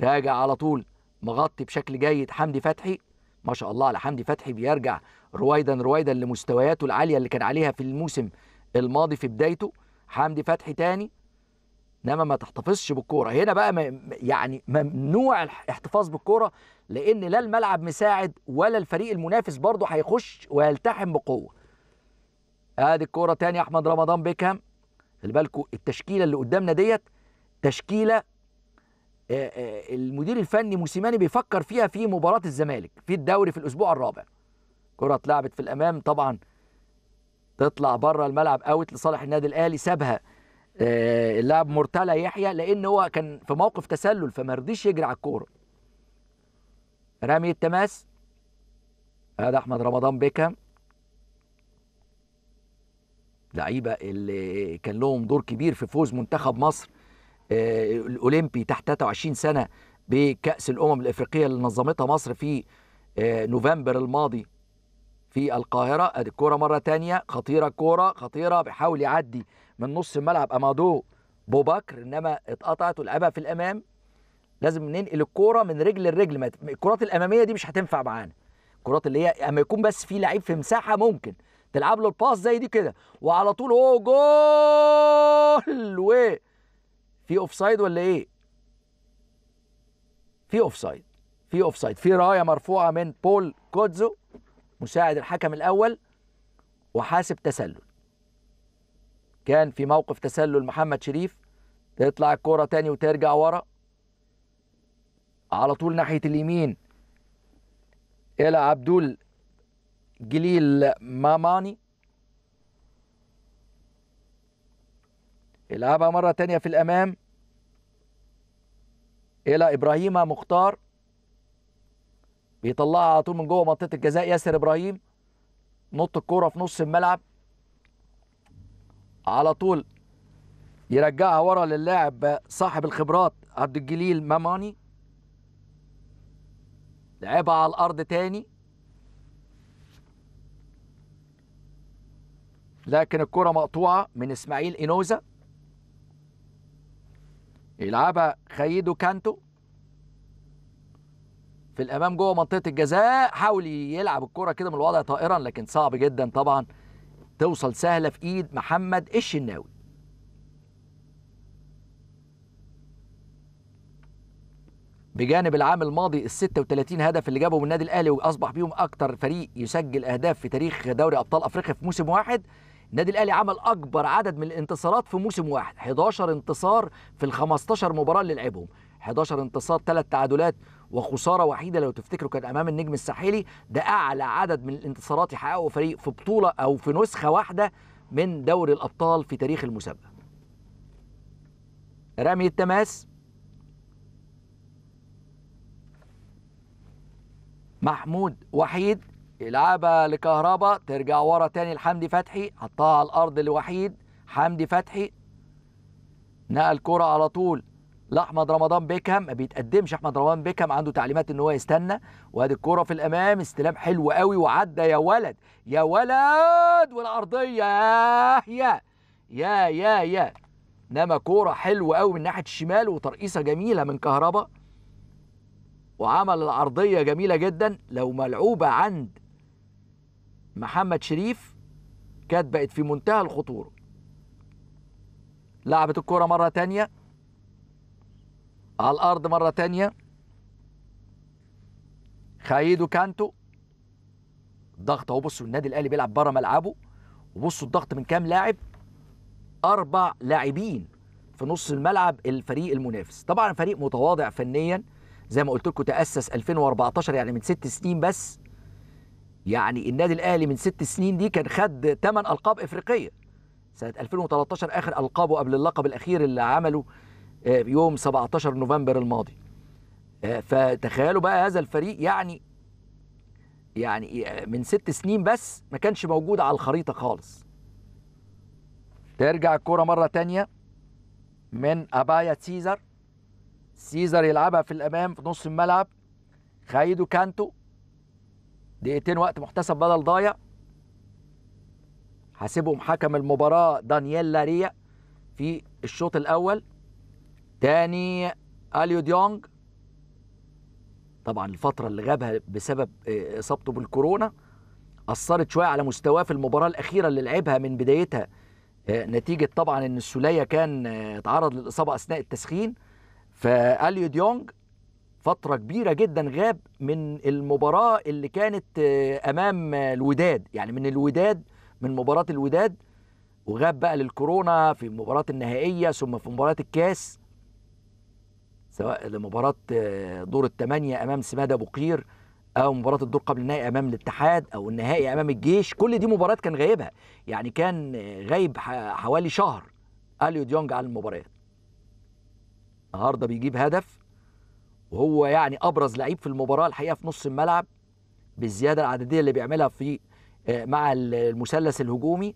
راجع على طول مغطي بشكل جيد حمدي فتحي ما شاء الله على حمدي فتحي بيرجع رويدا رويدا لمستوياته العاليه اللي كان عليها في الموسم الماضي في بدايته حمدي فتحي تاني انما ما تحتفظش بالكوره هنا بقى يعني ممنوع الاحتفاظ بالكوره لان لا الملعب مساعد ولا الفريق المنافس برضه هيخش ويلتحم بقوه ادي الكوره تاني احمد رمضان بيكهام خلي بالكوا التشكيله اللي قدامنا ديت تشكيله المدير الفني موسيماني بيفكر فيها في مباراه الزمالك في الدوري في الاسبوع الرابع كره اتلعبت في الامام طبعا تطلع بره الملعب اوت لصالح النادي الاهلي سابها اللاعب مرتلى يحيى لان هو كان في موقف تسلل فما رضيش يجري على الكوره رمي التماس هذا احمد رمضان بيكهام لعيبه اللي كان لهم دور كبير في فوز منتخب مصر آه، الاولمبي تحت 23 سنه بكاس الامم الافريقيه اللي نظمتها مصر في آه، نوفمبر الماضي في القاهره ادي الكوره مره ثانيه خطيره كوره خطيره بيحاول يعدي من نص الملعب امادو بوبكر انما اتقطعت ولعبها في الامام لازم ننقل الكوره من رجل لرجل الكرات الاماميه دي مش هتنفع معانا الكرات اللي هي اما يكون بس في لعيب في مساحه ممكن تلعب له الباس زي دي كده وعلى طول هو جول و في اوف سايد ولا ايه في اوف سايد في اوف سايد في رايه مرفوعه من بول كودزو مساعد الحكم الاول وحاسب تسلل كان في موقف تسلل محمد شريف تطلع الكرة تاني وترجع ورا على طول ناحية اليمين إلى عبدول جليل ماماني يلعبها مرة تانية في الأمام إلى إبراهيم مختار بيطلعها على طول من جوه منطقة الجزاء ياسر إبراهيم نط الكورة في نص الملعب على طول يرجعها ورا للاعب صاحب الخبرات عبد الجليل ماماني لعبها على الارض تاني لكن الكرة مقطوعة من اسماعيل انوزا يلعبها خيدو كانتو في الامام جوه منطقه الجزاء حاول يلعب الكره كده من الوضع طائرا لكن صعب جدا طبعا توصل سهله في ايد محمد الشناوي بجانب العام الماضي ال 36 هدف اللي جابهم النادي الاهلي واصبح بيهم اكتر فريق يسجل اهداف في تاريخ دوري ابطال افريقيا في موسم واحد النادي الاهلي عمل اكبر عدد من الانتصارات في موسم واحد 11 انتصار في ال 15 مباراه اللي لعبهم 11 انتصار ثلاث تعادلات وخساره وحيده لو تفتكروا كان امام النجم الساحلي ده اعلى عدد من الانتصارات يحققه فريق في بطوله او في نسخه واحده من دوري الابطال في تاريخ المسابقه رمي التماس محمود وحيد يلعبها لكهربا ترجع ورا تاني لحمدي فتحي حطها على الارض لوحيد حمدي فتحي نقل كرة على طول لاحمد رمضان بيكهام ما بيتقدمش احمد رمضان بيكهام عنده تعليمات ان هو يستنى وادي الكرة في الامام استلام حلو قوي وعدى يا ولد يا ولد ياه يا يا يا يا انما كوره حلوه قوي من ناحيه الشمال وترقيصه جميله من كهربا وعمل العرضية جميلة جدا لو ملعوبة عند محمد شريف كانت بقت في منتهى الخطورة لعبت الكرة مرة تانية على الأرض مرة تانية خايدو كانتو ضغط اهو بصوا النادي الاهلي بيلعب بره ملعبه وبصوا الضغط من كام لاعب اربع لاعبين في نص الملعب الفريق المنافس طبعا فريق متواضع فنيا زي ما قلت لكم تاسس 2014 يعني من ست سنين بس يعني النادي الاهلي من ست سنين دي كان خد ثمان القاب افريقيه سنه 2013 اخر القابه قبل اللقب الاخير اللي عمله آه، يوم 17 نوفمبر الماضي آه، فتخيلوا بقى هذا الفريق يعني يعني آه، من ست سنين بس ما كانش موجود على الخريطه خالص ترجع الكره مره تانية من ابايا سيزر سيزر يلعبها في الامام في نص الملعب خايدو كانتو دقيقتين وقت محتسب بدل ضايع حاسبهم حكم المباراه دانييل لاريا في الشوط الاول تاني اليو ديونج طبعا الفتره اللي غابها بسبب اصابته بالكورونا اثرت شويه على مستواه في المباراه الاخيره اللي لعبها من بدايتها نتيجه طبعا ان السوليه كان اتعرض للاصابه اثناء التسخين فاليو ديونج فترة كبيرة جدا غاب من المباراة اللي كانت آه، أمام الوداد يعني من الوداد من مباراة الوداد وغاب بقى للكورونا في المباراة النهائية ثم في مباراة الكاس سواء لمباراة آه، دور الثمانية أمام سماد أبو قير أو مباراة الدور قبل النهائي أمام الاتحاد أو النهائي أمام الجيش كل دي مباريات كان غايبها يعني كان آه، غايب حوالي شهر أليو ديونج عن المباريات النهارده بيجيب هدف وهو يعني ابرز لعيب في المباراه الحقيقه في نص الملعب بالزياده العدديه اللي بيعملها في آه، مع المثلث الهجومي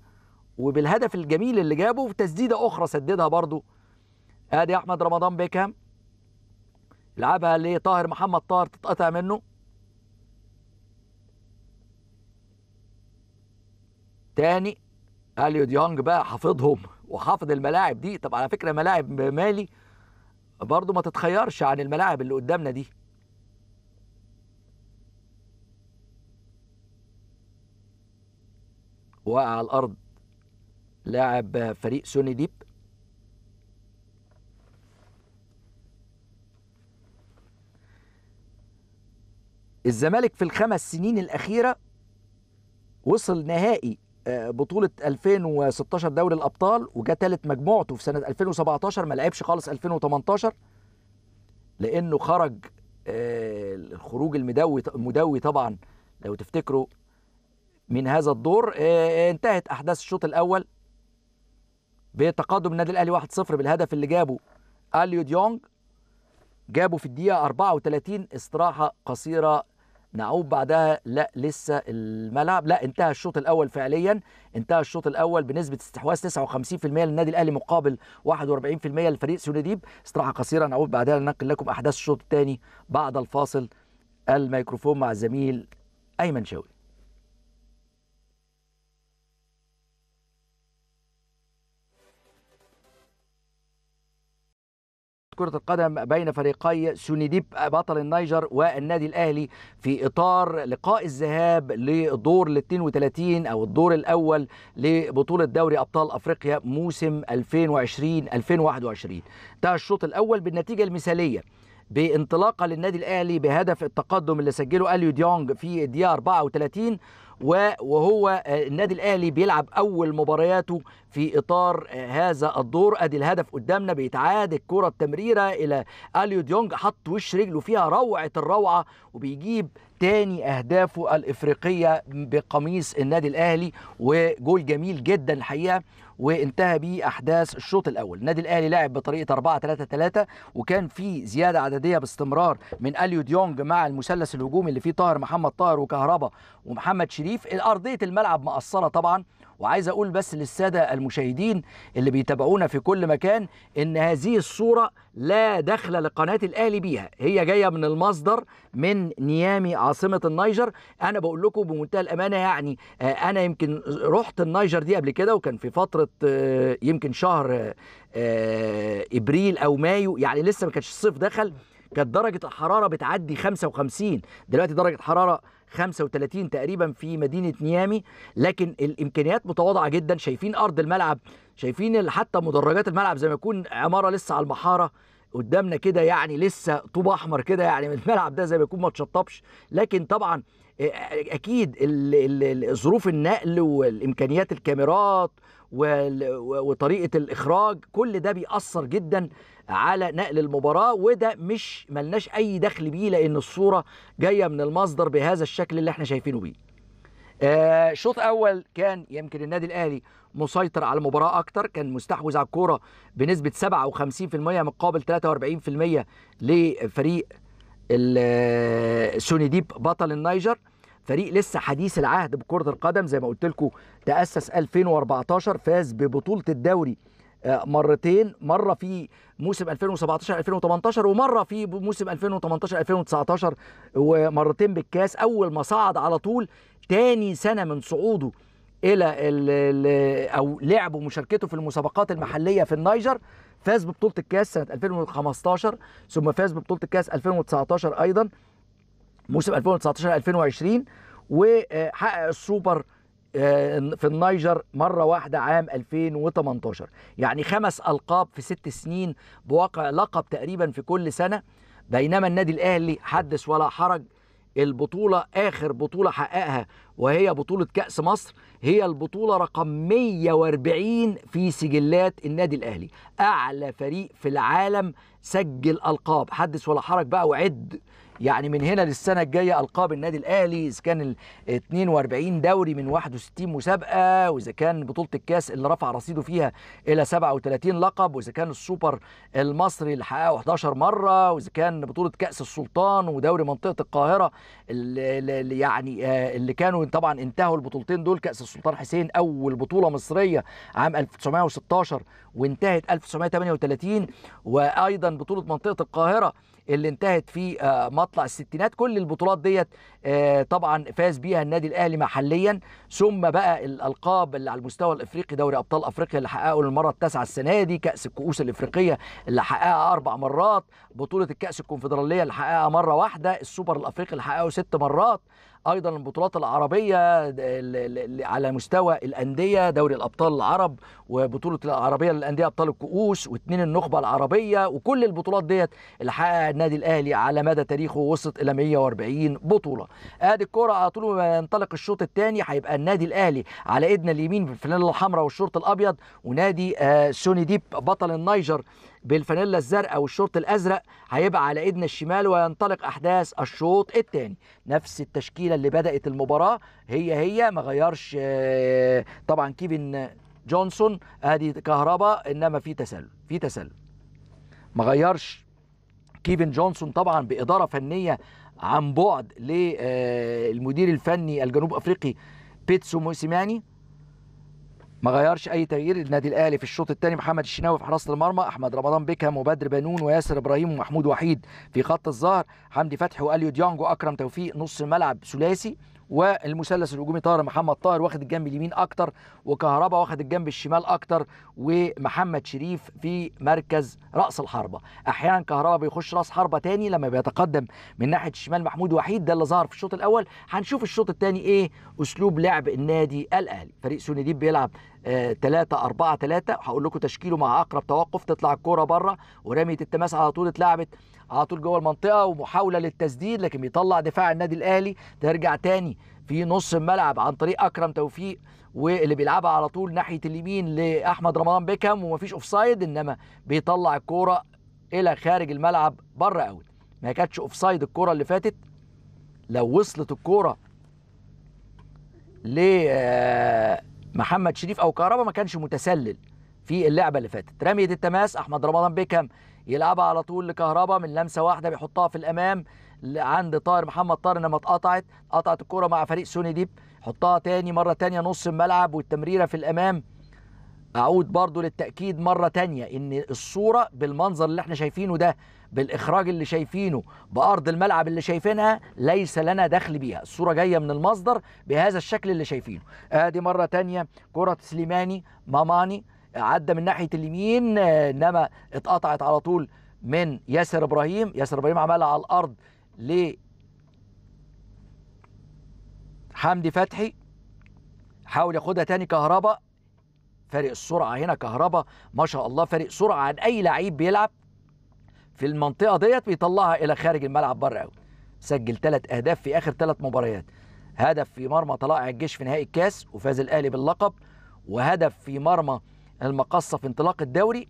وبالهدف الجميل اللي جابه وتسديده اخرى سددها برضه ادي احمد رمضان بيكهام لعبها لطاهر محمد طاهر تتقطع منه تاني اليو ديانج بقى حافظهم وحافظ الملاعب دي طب على فكره ملاعب مالي برضه ما تتخيرش عن الملاعب اللي قدامنا دي وقع على الارض لاعب فريق سوني ديب الزمالك في الخمس سنين الاخيره وصل نهائي بطوله 2016 دوري الابطال وجا ثالث مجموعته في سنه 2017 ما لعبش خالص 2018 لانه خرج آه، الخروج المدوي المدوي طبعا لو تفتكروا من هذا الدور آه، آه، انتهت احداث الشوط الاول بتقدم النادي الاهلي 1-0 بالهدف اللي جابه اليو ديونج جابه في الدقيقه 34 استراحه قصيره نعود بعدها لا لسه الملعب لا انتهى الشوط الاول فعليا انتهى الشوط الاول بنسبه استحواذ 59% للنادي الاهلي مقابل 41% لفريق ديب استراحه قصيره نعود بعدها لننقل لكم احداث الشوط الثاني بعد الفاصل الميكروفون مع الزميل ايمن شاوي كرة القدم بين فريقي سونيديب بطل النيجر والنادي الأهلي في إطار لقاء الذهاب لدور ال 32 أو الدور الأول لبطولة دوري أبطال أفريقيا موسم 2020 2021 انتهى الشوط الأول بالنتيجة المثالية بانطلاقه للنادي الاهلي بهدف التقدم اللي سجله اليو ديونج في الدقيقه 34 وهو آه، النادي الاهلي بيلعب اول مبارياته في اطار آه، هذا الدور ادي الهدف قدامنا بيتعاد الكره التمريره الى اليو ديونج حط وش رجله فيها روعه الروعه وبيجيب تاني اهدافه الافريقيه بقميص النادي الاهلي وجول جميل جدا الحقيقه وانتهى بيه احداث الشوط الاول النادي الاهلي لعب بطريقه 4 3 3 وكان في زياده عدديه باستمرار من اليو ديونج مع المثلث الهجومي اللي فيه طاهر محمد طاهر وكهربا ومحمد شريف ارضيه الملعب مقصره طبعا وعايز اقول بس للساده المشاهدين اللي بيتابعونا في كل مكان ان هذه الصوره لا دخل لقناه الاهلي بيها هي جايه من المصدر من نيامي عاصمه النيجر انا بقول لكم بمنتهى الامانه يعني آه، انا يمكن رحت النيجر دي قبل كده وكان في فتره آه، يمكن شهر آه، ابريل او مايو يعني لسه ما كانش الصيف دخل كانت درجه الحراره بتعدي 55 دلوقتي درجه حراره 35 تقريبا في مدينه نيامي لكن الامكانيات متواضعه جدا شايفين ارض الملعب شايفين حتى مدرجات الملعب زي ما يكون عماره لسه على المحاره قدامنا كده يعني لسه طوب احمر كده يعني من الملعب ده زي ما يكون ما تشطبش لكن طبعا اكيد ظروف النقل والامكانيات الكاميرات وطريقه الاخراج كل ده بيأثر جدا على نقل المباراه وده مش ملناش اي دخل بيه لان الصوره جايه من المصدر بهذا الشكل اللي احنا شايفينه بيه آه شوط اول كان يمكن النادي الاهلي مسيطر على المباراه اكتر كان مستحوذ على الكوره بنسبه 57% مقابل 43% لفريق سوني ديب بطل النيجر فريق لسه حديث العهد بكرة القدم زي ما قلت لكم تأسس 2014 فاز ببطولة الدوري آه، مرتين مرة في موسم 2017 2018 ومرة في موسم 2018 2019 ومرتين بالكاس أول ما صعد على طول تاني سنة من صعوده إلى أو لعبه مشاركته في المسابقات المحلية في النيجر فاز ببطوله الكاس سنه 2015 ثم فاز ببطوله الكاس 2019 ايضا موسم 2019 2020 وحقق السوبر آه، في النيجر مره واحده عام 2018 يعني خمس القاب في ست سنين بواقع لقب تقريبا في كل سنه بينما النادي الاهلي حدث ولا حرج البطوله اخر بطوله حققها وهي بطوله كاس مصر هي البطولة رقم 140 في سجلات النادي الأهلي أعلى فريق في العالم سجل ألقاب حدث ولا حرج بقى وعد يعني من هنا للسنه الجايه القاب النادي الاهلي اذا كان ال 42 دوري من 61 مسابقه واذا كان بطوله الكاس اللي رفع رصيده فيها الى 37 لقب واذا كان السوبر المصري اللي حققه 11 مره واذا كان بطوله كاس السلطان ودوري منطقه القاهره اللي يعني آه، اللي كانوا طبعا انتهوا البطولتين دول كاس السلطان حسين اول بطوله مصريه عام 1916 وانتهت 1938 وايضا بطوله منطقه القاهره اللي انتهت في آه، مطلع الستينات كل البطولات ديت آه، طبعا فاز بيها النادي الاهلي محليا ثم بقى الالقاب اللي على المستوى الافريقي دوري ابطال افريقيا اللي حققه للمره التاسعه السنه دي كاس الكؤوس الافريقيه اللي حققها اربع مرات بطوله الكاس الكونفدراليه اللي حققها مره واحده السوبر الافريقي اللي حققه ست مرات ايضا البطولات العربيه على مستوى الانديه دوري الابطال العرب وبطوله العربيه للانديه ابطال الكؤوس واثنين النخبه العربيه وكل البطولات ديت اللي حققها النادي الاهلي على مدى تاريخه وصلت الى 140 بطوله ادي الكوره على طول ما ينطلق الشوط الثاني هيبقى النادي الاهلي على ايدنا اليمين بالفانيلا الحمراء والشورت الابيض ونادي آه، سوني ديب بطل النيجر بالفانيلا الزرقاء والشورت الازرق هيبقى على ايدنا الشمال وينطلق احداث الشوط الثاني نفس التشكيله اللي بدات المباراه هي هي ما غيرش آه، طبعا كيفن جونسون ادي كهرباء انما في تسلل في تسلل ما غيرش كيفن جونسون طبعا باداره فنيه عن بعد للمدير الفني الجنوب افريقي بيتسو موسيماني ما غيرش اي تغيير النادي الاهلي في الشوط الثاني محمد الشناوي في حراسه المرمى احمد رمضان بيكهام وبدر بنون وياسر ابراهيم ومحمود وحيد في خط الظهر حمدي فتحي واليو ديانج واكرم توفيق نص ملعب ثلاثي والمثلث الهجومي طاهر محمد طاهر واخد الجنب اليمين اكتر وكهربا واخد الجنب الشمال اكتر ومحمد شريف في مركز راس الحربه احيانا كهربا بيخش راس حربه تاني لما بيتقدم من ناحيه الشمال محمود وحيد ده اللي ظهر في الشوط الاول هنشوف الشوط الثاني ايه اسلوب لعب النادي الاهلي فريق ديب بيلعب 3 4 3 هقول لكم تشكيله مع اقرب توقف تطلع الكوره بره ورميه التماس على طول اتلعبت على طول جوه المنطقه ومحاوله للتسديد لكن بيطلع دفاع النادي الاهلي ترجع تاني في نص الملعب عن طريق اكرم توفيق واللي بيلعبها على طول ناحيه اليمين لاحمد رمضان بيكهام ومفيش اوف سايد انما بيطلع الكوره الى خارج الملعب بره اوت ما كانتش اوف سايد الكوره اللي فاتت لو وصلت الكوره لمحمد آه، شريف او كهربا ما كانش متسلل في اللعبه اللي فاتت رميه التماس احمد رمضان بيكهام يلعبها على طول لكهربا من لمسه واحده بيحطها في الامام عند طاهر محمد طاهر لما اتقطعت قطعت الكره مع فريق سوني ديب حطها تاني مره تانيه نص الملعب والتمريره في الامام اعود برضو للتاكيد مره تانيه ان الصوره بالمنظر اللي احنا شايفينه ده بالاخراج اللي شايفينه بارض الملعب اللي شايفينها ليس لنا دخل بيها الصوره جايه من المصدر بهذا الشكل اللي شايفينه ادي آه، مره تانيه كره سليماني ماماني عدى من ناحيه اليمين انما اتقطعت على طول من ياسر ابراهيم ياسر ابراهيم عملها على الارض ل حمدي فتحي حاول ياخدها تاني كهربا فارق السرعه هنا كهربا ما شاء الله فارق سرعه عن اي لعيب بيلعب في المنطقه ديت بيطلعها الى خارج الملعب بره قوي سجل ثلاث اهداف في اخر ثلاث مباريات هدف في مرمى طلائع الجيش في نهائي الكاس وفاز الاهلي باللقب وهدف في مرمى المقصه في انطلاق الدوري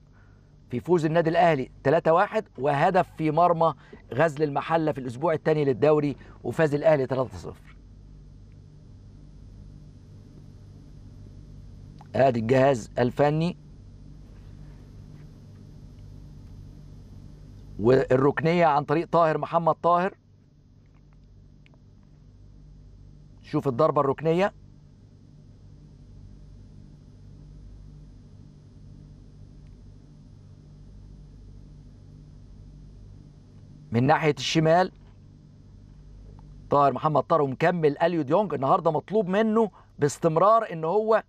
في فوز النادي الاهلي 3-1 وهدف في مرمى غزل المحله في الاسبوع الثاني للدوري وفاز الاهلي 3-0 ادي الجهاز الفني والركنيه عن طريق طاهر محمد طاهر شوف الضربه الركنيه من ناحيه الشمال طاهر محمد طاهر ومكمل اليو ديونج النهارده مطلوب منه باستمرار ان هو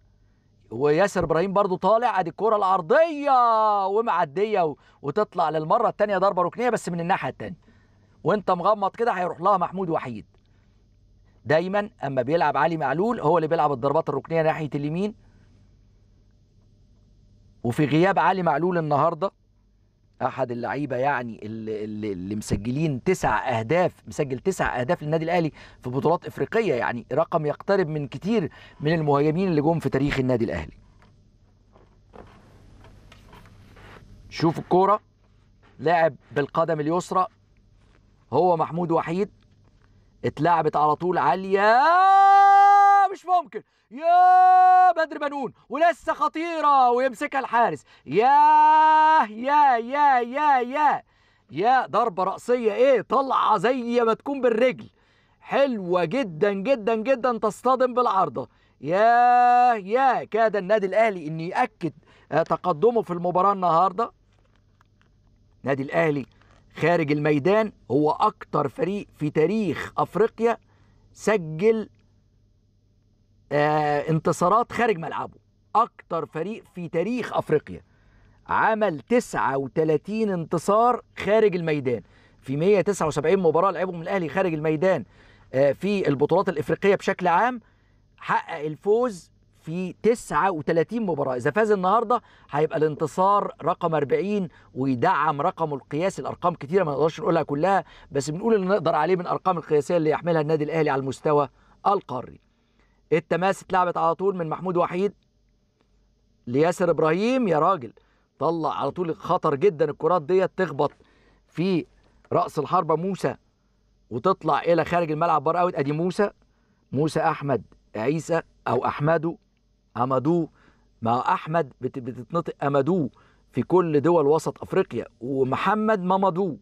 وياسر ابراهيم برضو طالع ادي الكره العرضيه ومعديه وتطلع للمره الثانيه ضربه ركنيه بس من الناحيه الثانيه وانت مغمض كده هيروح لها محمود وحيد دايما اما بيلعب علي معلول هو اللي بيلعب الضربات الركنيه ناحيه اليمين وفي غياب علي معلول النهارده احد اللعيبه يعني اللي, اللي مسجلين تسع اهداف مسجل تسع اهداف للنادي الاهلي في بطولات افريقيه يعني رقم يقترب من كتير من المهاجمين اللي جم في تاريخ النادي الاهلي شوف الكوره لاعب بالقدم اليسرى هو محمود وحيد اتلعبت على طول عاليه مش ممكن يا بدر بنون ولسه خطيرة ويمسكها الحارس يا يا يا يا يا يا ضربة رأسية ايه طلعة زي ما تكون بالرجل حلوة جدا جدا جدا تصطدم بالعارضة يا يا كاد النادي الأهلي إن يأكد آه، تقدمه في المباراة النهاردة نادي الأهلي خارج الميدان هو أكتر فريق في تاريخ أفريقيا سجل آه، انتصارات خارج ملعبه اكتر فريق في تاريخ افريقيا عمل 39 انتصار خارج الميدان في 179 مباراه لعبهم الاهلي خارج الميدان آه، في البطولات الافريقيه بشكل عام حقق الفوز في 39 مباراه اذا فاز النهارده هيبقى الانتصار رقم 40 ويدعم رقمه القياسي الارقام كتيره ما نقدرش نقولها كلها بس بنقول اللي نقدر عليه من الارقام القياسيه اللي يحملها النادي الاهلي على المستوى القاري التماس اتلعبت على طول من محمود وحيد لياسر ابراهيم يا راجل طلع على طول خطر جدا الكرات ديت تخبط في راس الحربه موسى وتطلع الى خارج الملعب بره اوت ادي موسى موسى احمد عيسى او احمدو امادو ما احمد بتتنطق امادو في كل دول وسط افريقيا ومحمد مامادو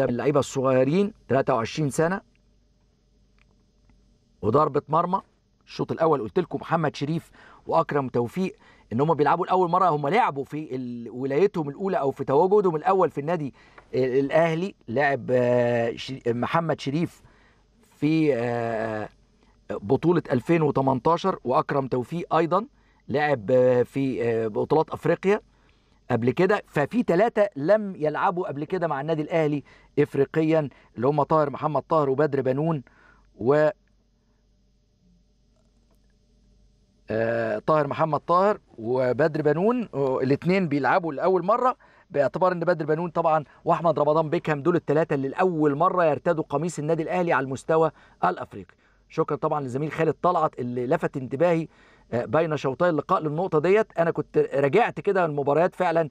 اللعيبه الصغيرين 23 سنه وضربه مرمى الشوط الاول قلت لكم محمد شريف واكرم توفيق ان هم بيلعبوا لاول مره هم لعبوا في ولايتهم الاولى او في تواجدهم الاول في النادي الاهلي لعب آه، محمد شريف في آه، بطوله 2018 واكرم توفيق ايضا لعب آه، في بطولات افريقيا قبل كده ففي ثلاثه لم يلعبوا قبل كده مع النادي الاهلي افريقيا اللي هم طاهر محمد طاهر وبدر بنون و آه، طاهر محمد طاهر وبدر بنون آه، الاثنين بيلعبوا لاول مره باعتبار ان بدر بنون طبعا واحمد رمضان بيكهام دول الثلاثه اللي لاول مره يرتدوا قميص النادي الاهلي على المستوى الافريقي شكرا طبعا للزميل خالد طلعت اللي لفت انتباهي آه، بين شوطي اللقاء للنقطه ديت انا كنت رجعت كده المباريات فعلا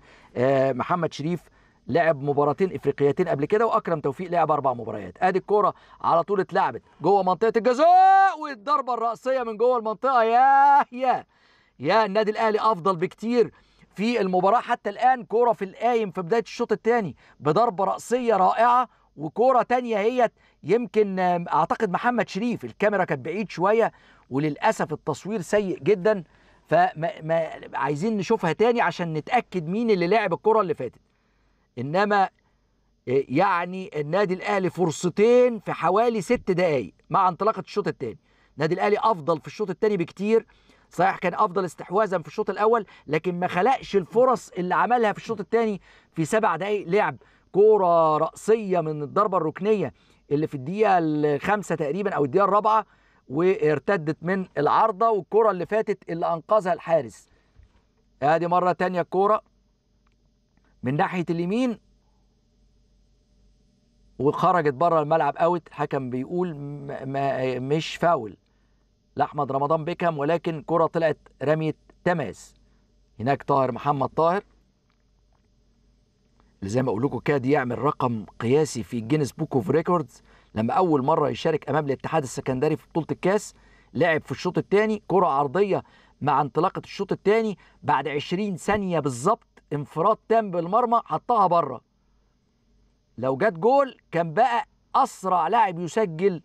محمد شريف لعب مباراتين افريقيتين قبل كده واكرم توفيق لعب اربع مباريات ادي الكوره على طول اتلعبت جوه منطقه الجزاء والضربه الراسيه من جوه المنطقه يا يا يا النادي الاهلي افضل بكتير في المباراه حتى الان كوره في القايم في بدايه الشوط الثاني بضربه راسيه رائعه وكوره تانية هي يمكن اعتقد محمد شريف الكاميرا كانت بعيد شويه وللاسف التصوير سيء جدا فما عايزين نشوفها تاني عشان نتاكد مين اللي لعب الكره اللي فاتت انما آه، يعني النادي الاهلي فرصتين في حوالي ست دقائق مع انطلاقه الشوط الثاني النادي الاهلي افضل في الشوط الثاني بكتير صحيح كان افضل استحواذا في الشوط الاول لكن ما خلقش الفرص اللي عملها في الشوط الثاني في سبع دقائق لعب كوره راسيه من الضربه الركنيه اللي في الدقيقه الخامسه تقريبا او الدقيقه الرابعه وارتدت من العارضه والكره اللي فاتت اللي انقذها الحارس ادي مره تانية الكوره من ناحيه اليمين وخرجت بره الملعب اوت الحكم بيقول ما مش فاول لاحمد رمضان بيكهام ولكن كره طلعت رميه تماس هناك طاهر محمد طاهر اللي زي ما اقول لكم كاد يعمل رقم قياسي في جينيس بوك اوف ريكوردز لما اول مره يشارك امام الاتحاد السكندري في بطوله الكاس لعب في الشوط الثاني كره عرضيه مع انطلاقه الشوط الثاني بعد 20 ثانيه بالظبط انفراد تام بالمرمى حطها بره لو جت جول كان بقى اسرع لاعب يسجل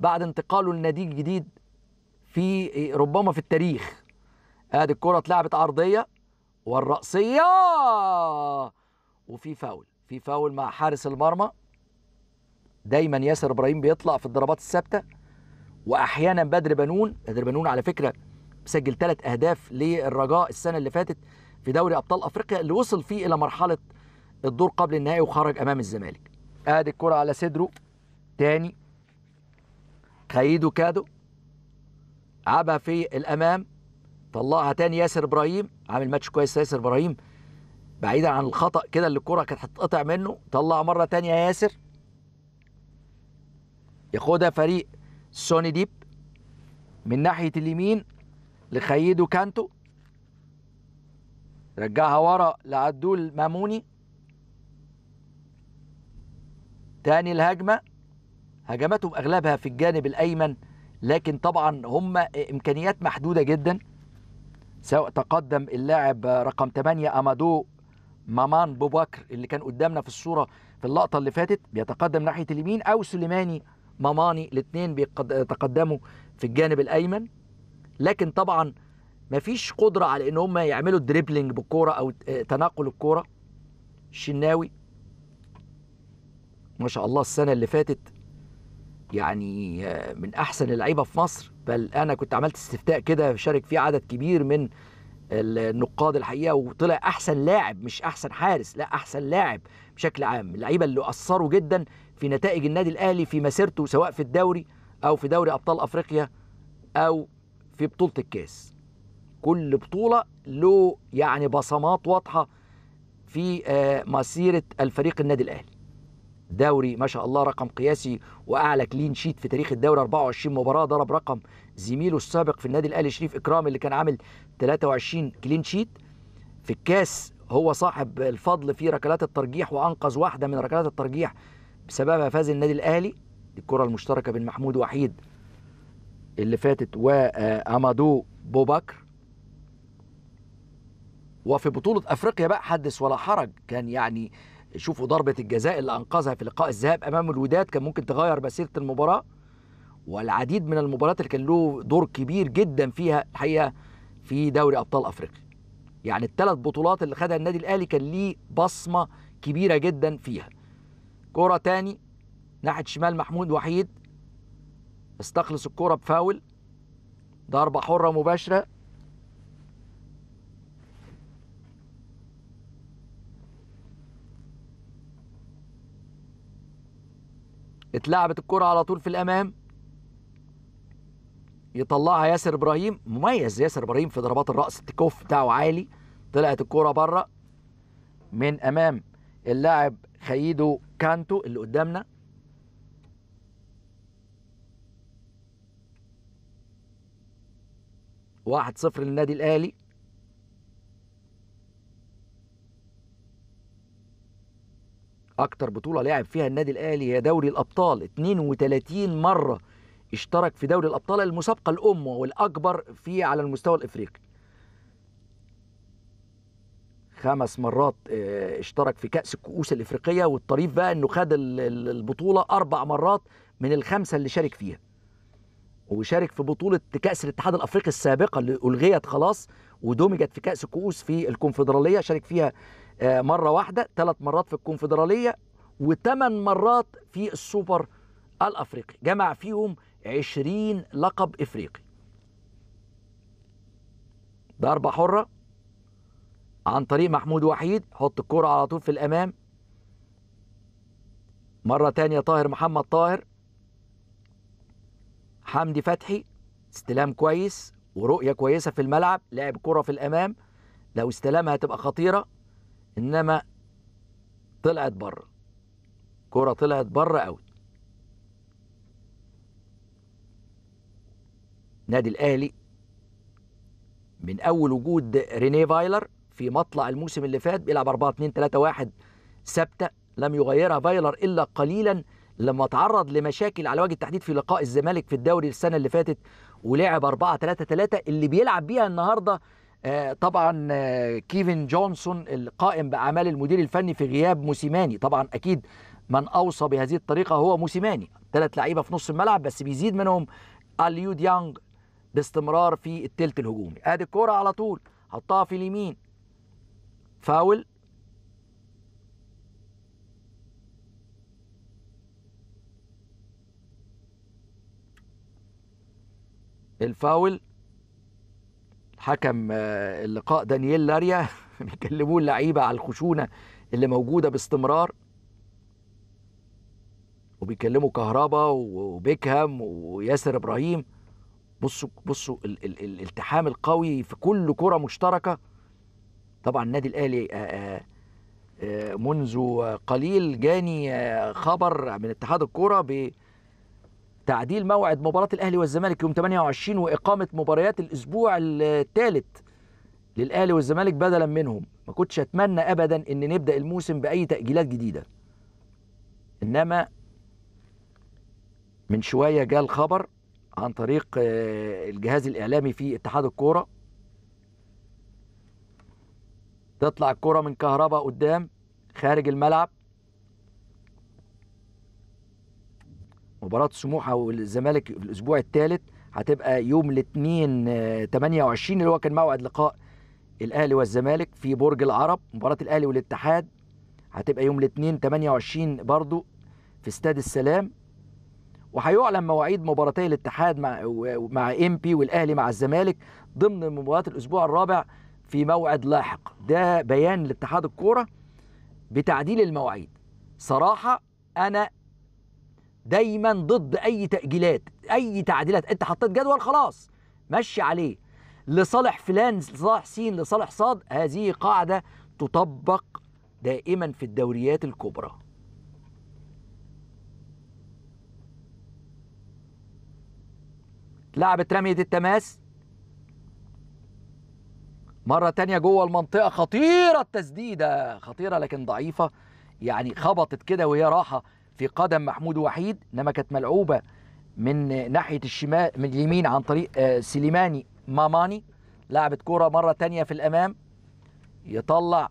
بعد انتقاله لنادي جديد في ربما في التاريخ ادي الكره اتلعبت عرضيه والرأسية وفي فاول في فاول مع حارس المرمى دايما ياسر ابراهيم بيطلع في الضربات الثابته واحيانا بدر بنون بدر بنون على فكره سجل ثلاث اهداف للرجاء السنه اللي فاتت في دوري ابطال افريقيا اللي وصل فيه الى مرحله الدور قبل النهائي وخرج امام الزمالك ادي الكره على صدره تاني خيدو كادو عبها في الامام طلعها تاني ياسر ابراهيم عامل ماتش كويس ياسر ابراهيم بعيدا عن الخطا كده اللي الكره كانت هتتقطع منه طلع مره تانية ياسر ياخدها فريق سوني ديب من ناحيه اليمين لخيدو كانتو رجعها ورا لعدول ماموني تاني الهجمة هجماتهم أغلبها في الجانب الأيمن لكن طبعا هم إمكانيات محدودة جدا سواء تقدم اللاعب رقم 8 أمادو مامان بوبكر اللي كان قدامنا في الصورة في اللقطة اللي فاتت بيتقدم ناحية اليمين أو سليماني ماماني الاثنين بيتقدموا في الجانب الأيمن لكن طبعا مفيش قدره على ان هم يعملوا دريبلينج بالكوره او آه، تنقل الكوره الشناوي ما شاء الله السنه اللي فاتت يعني آه، من احسن اللعيبه في مصر بل انا كنت عملت استفتاء كده شارك فيه عدد كبير من النقاد الحقيقه وطلع احسن لاعب مش احسن حارس لا احسن لاعب بشكل عام اللعيبه اللي اثروا جدا في نتائج النادي الاهلي في مسيرته سواء في الدوري او في دوري ابطال افريقيا او في بطوله الكاس كل بطولة له يعني بصمات واضحة في آه، مسيرة الفريق النادي الأهلي دوري ما شاء الله رقم قياسي واعلى كلين شيت في تاريخ الدوري 24 مباراه ضرب رقم زميله السابق في النادي الاهلي شريف إكرام اللي كان عامل 23 كلين شيت في الكاس هو صاحب الفضل في ركلات الترجيح وانقذ واحده من ركلات الترجيح بسببها فاز النادي الاهلي الكره المشتركه بين محمود وحيد اللي فاتت وامادو بوبكر وفي بطولة أفريقيا بقى حدث ولا حرج كان يعني شوفوا ضربة الجزاء اللي أنقذها في لقاء الذهاب أمام الوداد كان ممكن تغير مسيرة المباراة والعديد من المباريات اللي كان له دور كبير جدا فيها الحقيقة في دوري أبطال أفريقيا يعني الثلاث بطولات اللي خدها النادي الأهلي كان ليه بصمة كبيرة جدا فيها كرة تاني ناحية شمال محمود وحيد استخلص الكرة بفاول ضربة حرة مباشرة اتلعبت الكرة على طول في الامام يطلعها ياسر ابراهيم مميز ياسر ابراهيم في ضربات الراس التكوف بتاعه عالي طلعت الكرة بره من امام اللاعب خيدو كانتو اللي قدامنا واحد صفر للنادي الاهلي اكتر بطوله لعب فيها النادي الاهلي هي دوري الابطال 32 مره اشترك في دوري الابطال المسابقه الام والاكبر في على المستوى الافريقي خمس مرات آه، اشترك في كأس الكؤوس الإفريقية والطريف بقى إنه خد البطولة أربع مرات من الخمسة اللي شارك فيها وشارك في بطولة كأس الاتحاد الأفريقي السابقة اللي ألغيت خلاص ودمجت في كأس الكؤوس في الكونفدرالية شارك فيها آه، مره واحده ثلاث مرات في الكونفدراليه وثمان مرات في السوبر الافريقي جمع فيهم 20 لقب افريقي ضربه حره عن طريق محمود وحيد حط الكرة على طول في الامام مره تانية طاهر محمد طاهر حمدي فتحي استلام كويس ورؤيه كويسه في الملعب لعب كره في الامام لو استلامها هتبقى خطيره انما طلعت بره كرة طلعت بره اوت نادي الاهلي من اول وجود رينيه فايلر في مطلع الموسم اللي فات بيلعب 4 2 3 1 ثابته لم يغيرها فايلر الا قليلا لما تعرض لمشاكل على وجه التحديد في لقاء الزمالك في الدوري السنه اللي فاتت ولعب 4 3 3 اللي بيلعب بيها النهارده آه، طبعا آه، كيفن جونسون القائم باعمال المدير الفني في غياب موسيماني طبعا اكيد من اوصى بهذه الطريقه هو موسيماني ثلاث لعيبه في نص الملعب بس بيزيد منهم اليو ديانج باستمرار في الثلث الهجومي ادي الكوره على طول حطها في اليمين فاول الفاول حكم آه، اللقاء دانييل لاريا بيكلموه اللعيبه على الخشونه اللي موجوده باستمرار وبيكلموا كهربا وبيكهام وياسر ابراهيم بصوا بصوا ال ال الالتحام القوي في كل كره مشتركه طبعا النادي الاهلي آه، آه، منذ قليل جاني خبر من اتحاد الكره تعديل موعد مباراة الأهلي والزمالك يوم 28 وإقامة مباريات الأسبوع الثالث للأهلي والزمالك بدلا منهم ما كنتش أتمنى أبدا إن نبدأ الموسم بأي تأجيلات جديدة إنما من شوية جاء الخبر عن طريق آه، الجهاز الإعلامي في اتحاد الكورة تطلع الكوره من كهرباء قدام خارج الملعب مباراة سموحة والزمالك في الأسبوع الثالث هتبقى يوم الاثنين 28 آه، اللي هو كان موعد لقاء الأهلي والزمالك في برج العرب مباراة الأهلي والاتحاد هتبقى يوم الاثنين 28 برضو في استاد السلام وهيعلن مواعيد مباراتي الاتحاد مع مع ام بي والاهلي مع الزمالك ضمن مباراه الاسبوع الرابع في موعد لاحق ده بيان لاتحاد الكوره بتعديل المواعيد صراحه انا دايما ضد اي تاجيلات اي تعديلات انت حطيت جدول خلاص مشي عليه لصالح فلان لصالح سين لصالح صاد هذه قاعده تطبق دائما في الدوريات الكبرى لعبت رمية التماس مرة تانية جوه المنطقة خطيرة التسديدة خطيرة لكن ضعيفة يعني خبطت كده وهي راحة في قدم محمود وحيد انما كانت ملعوبه من ناحيه الشمال من اليمين عن طريق آه، سليماني ماماني لعبت كرة مرة ثانيه في الأمام يطلع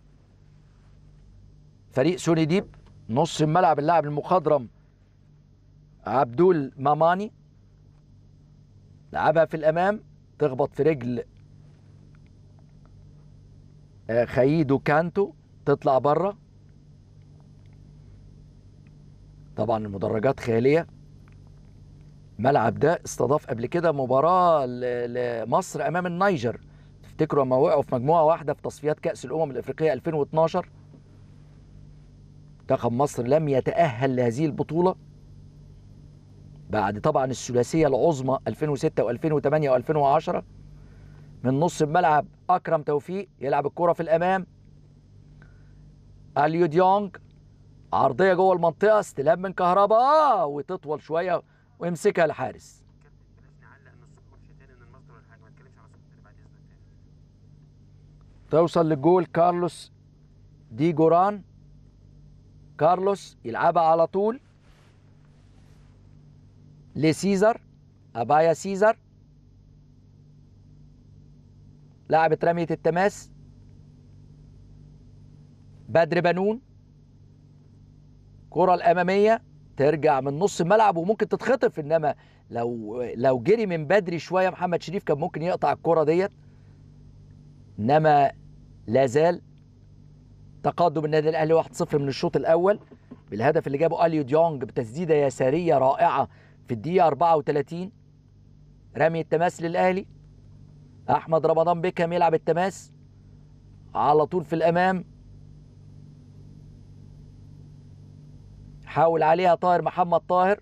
فريق سوني ديب نص الملعب اللاعب المخضرم عبدول ماماني لعبها في الأمام تخبط في رجل آه، خايدو كانتو تطلع بره طبعا المدرجات خاليه ملعب ده استضاف قبل كده مباراه لمصر امام النيجر تفتكروا لما وقعوا في مجموعه واحده في تصفيات كاس الامم الافريقيه 2012 منتخب مصر لم يتاهل لهذه البطوله بعد طبعا الثلاثيه العظمى 2006 و2008 و2010 من نص الملعب اكرم توفيق يلعب الكره في الامام اليو ديونج عرضيه جوه المنطقه استلام من كهرباء وتطول شويه ويمسكها الحارس توصل للجول كارلوس دي جوران كارلوس يلعبها على طول لسيزر ابايا سيزر لعبت رميه التماس بدر بنون الكره الاماميه ترجع من نص الملعب وممكن تتخطف انما لو لو جري من بدري شويه محمد شريف كان ممكن يقطع الكره ديت انما لا زال تقدم النادي الاهلي 1-0 من الشوط الاول بالهدف اللي جابه اليو ديونج بتسديده يساريه رائعه في الدقيقه 34 رمي التماس للاهلي احمد رمضان بيكهام يلعب التماس على طول في الامام حاول عليها طاهر محمد طاهر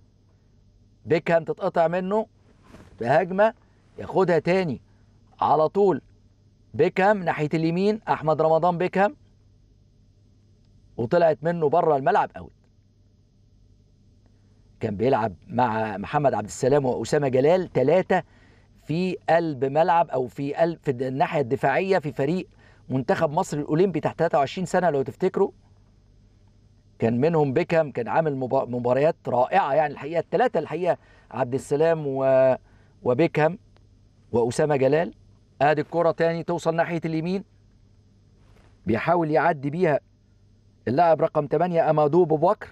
بيكهام تتقطع منه في هجمه ياخدها تاني على طول بيكهام ناحيه اليمين احمد رمضان بيكهام وطلعت منه بره الملعب اوت كان بيلعب مع محمد عبد السلام واسامه جلال ثلاثه في قلب ملعب او في قلب في الناحيه الدفاعيه في فريق منتخب مصر الاولمبي تحت 23 سنه لو تفتكروا كان منهم بيكهام كان عامل مباريات رائعه يعني الحقيقه الثلاثه الحقيقه عبد السلام و... وبيكهام واسامه جلال ادي الكره تاني توصل ناحيه اليمين بيحاول يعدي بيها اللاعب رقم 8 امادو ابو بكر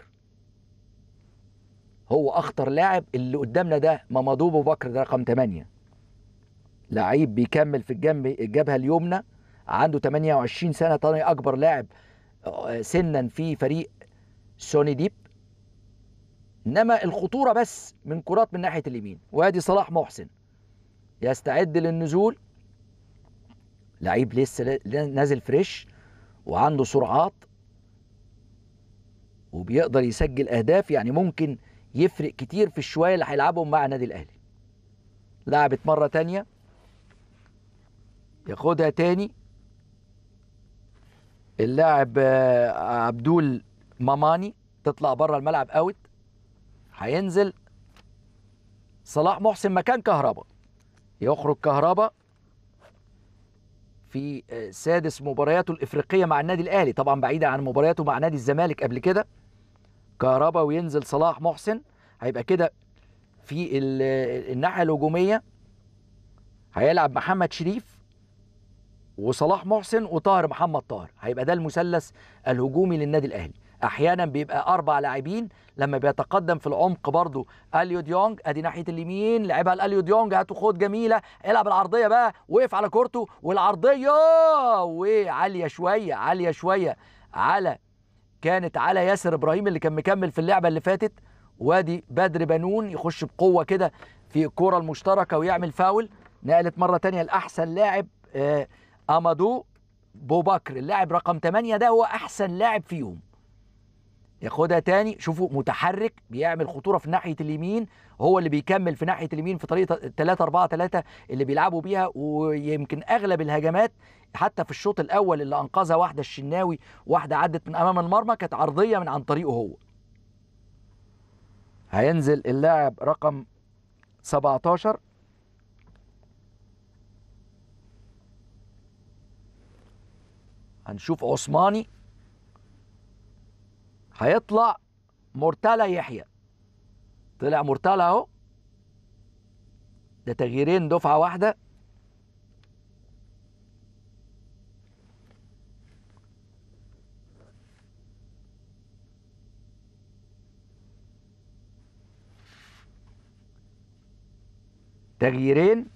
هو اخطر لاعب اللي قدامنا ده مامادو ابو بكر ده رقم 8 لعيب بيكمل في الجنب الجبهه اليمنى عنده 28 سنه تاني اكبر لاعب آه، سنا في فريق سوني ديب انما الخطوره بس من كرات من ناحيه اليمين وادي صلاح محسن يستعد للنزول لعيب لسه نازل فريش وعنده سرعات وبيقدر يسجل اهداف يعني ممكن يفرق كتير في الشويه اللي هيلعبهم مع النادي الاهلي لعبت مره تانية ياخدها تاني اللاعب آه، عبدول ماماني تطلع بره الملعب اوت هينزل صلاح محسن مكان كهربا يخرج كهربا في آه، سادس مبارياته الافريقيه مع النادي الاهلي طبعا بعيدا عن مبارياته مع نادي الزمالك قبل كده كهربا وينزل صلاح محسن هيبقى كده في آه، الناحيه الهجوميه هيلعب محمد شريف وصلاح محسن وطاهر محمد طاهر هيبقى ده المثلث الهجومي للنادي الاهلي احيانا بيبقى اربع لاعبين لما بيتقدم في العمق برضو اليو ديونج ادي ناحيه اليمين لعبها لاليو ديونج هاتوا خد جميله العب العرضيه بقى وقف على كورته والعرضيه وعاليه شويه عاليه شويه على كانت على ياسر ابراهيم اللي كان مكمل في اللعبه اللي فاتت وادي بدر بنون يخش بقوه كده في الكوره المشتركه ويعمل فاول نقلت مره ثانيه لاحسن لاعب آه، امادو بوبكر اللاعب رقم 8 ده هو احسن لاعب فيهم ياخدها تاني شوفوا متحرك بيعمل خطوره في ناحيه اليمين هو اللي بيكمل في ناحيه اليمين في طريقه 3 4 3 اللي بيلعبوا بيها ويمكن اغلب الهجمات حتى في الشوط الاول اللي انقذها واحده الشناوي واحده عدت من امام المرمى كانت عرضيه من عن طريقه هو هينزل اللاعب رقم 17 هنشوف عثماني هيطلع مرتلى يحيى طلع مرتلى اهو ده تغييرين دفعه واحده تغييرين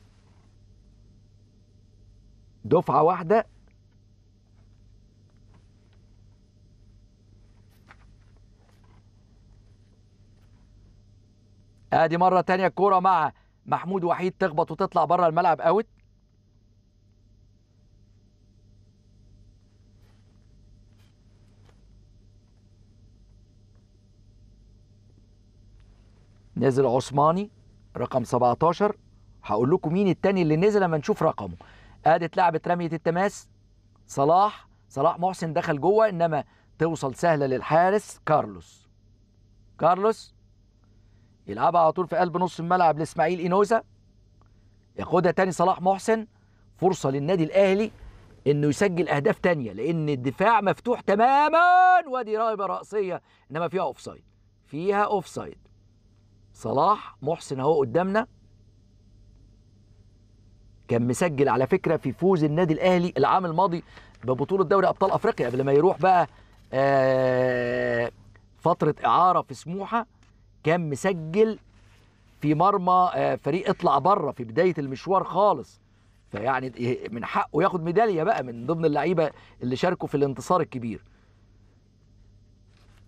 دفعه واحده ادي مره تانية الكوره مع محمود وحيد تخبط وتطلع بره الملعب اوت نزل عثماني رقم 17 هقول لكم مين التاني اللي نزل لما نشوف رقمه ادي اتلعبت رميه التماس صلاح صلاح محسن دخل جوه انما توصل سهله للحارس كارلوس كارلوس يلعبها على طول في قلب نص الملعب لاسماعيل اينوزا ياخدها تاني صلاح محسن فرصه للنادي الاهلي انه يسجل اهداف تانية لان الدفاع مفتوح تماما ودي رايبه راسيه انما فيها اوف سايد فيها اوف سايد صلاح محسن اهو قدامنا كان مسجل على فكره في فوز النادي الاهلي العام الماضي ببطوله دوري ابطال افريقيا قبل ما يروح بقى آه، فتره اعاره في سموحه كان مسجل في مرمى آه، فريق اطلع بره في بدايه المشوار خالص فيعني من حقه ياخد ميداليه بقى من ضمن اللعيبه اللي شاركوا في الانتصار الكبير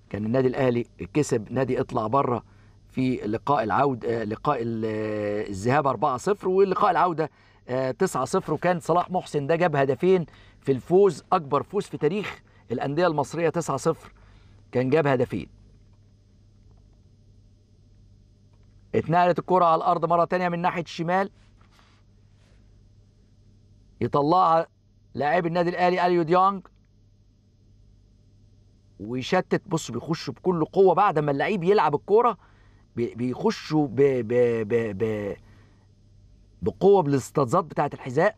كان النادي الاهلي كسب نادي اطلع بره في لقاء العود آه، لقاء آه، الذهاب 4-0 ولقاء العوده 9-0 وكان صلاح محسن ده جاب هدفين في الفوز اكبر فوز في تاريخ الانديه المصريه 9-0 كان جاب هدفين اتنقلت الكرة على الأرض مرة تانية من ناحية الشمال يطلعها لاعب النادي الأهلي أليو ديانج ويشتت بص بيخشوا بكل قوة بعد ما اللعيب يلعب الكرة بيخشوا ب ب ب ب بقوة بالاستطزاد بتاعة الحذاء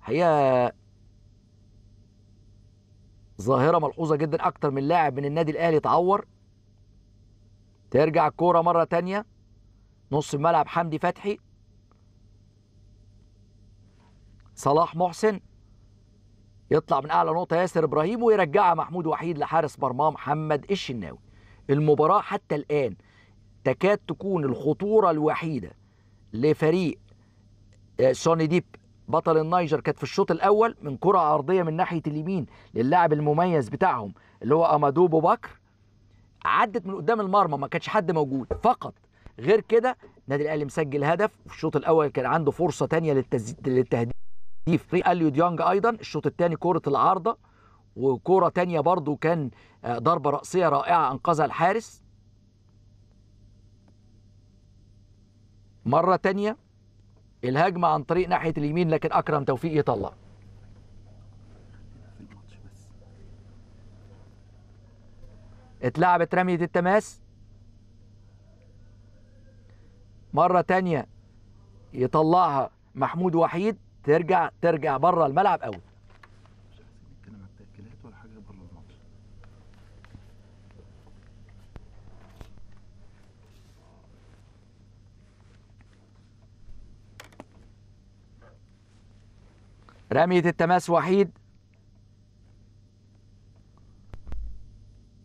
حقيقة ظاهرة ملحوظة جدا أكتر من لاعب من النادي الأهلي اتعور ترجع الكورة مرة تانية نص الملعب حمدي فتحي صلاح محسن يطلع من اعلى نقطه ياسر ابراهيم ويرجعها محمود وحيد لحارس مرماه محمد الشناوي المباراه حتى الان تكاد تكون الخطوره الوحيده لفريق آه، سوني ديب بطل النيجر كانت في الشوط الاول من كره عرضيه من ناحيه اليمين للاعب المميز بتاعهم اللي هو امادو بكر عدت من قدام المرمى ما كانش حد موجود فقط غير كده النادي الاهلي مسجل هدف في الشوط الاول كان عنده فرصه ثانيه للتز... للتهديف اليو ديانج ايضا الشوط الثاني كوره العارضه وكوره ثانيه برضو كان آه، ضربه راسيه رائعه انقذها الحارس مره ثانيه الهجمه عن طريق ناحيه اليمين لكن اكرم توفيق يطلع اتلعبت رميه التماس مرة تانية يطلعها محمود وحيد ترجع ترجع بره الملعب قوي رمية التماس وحيد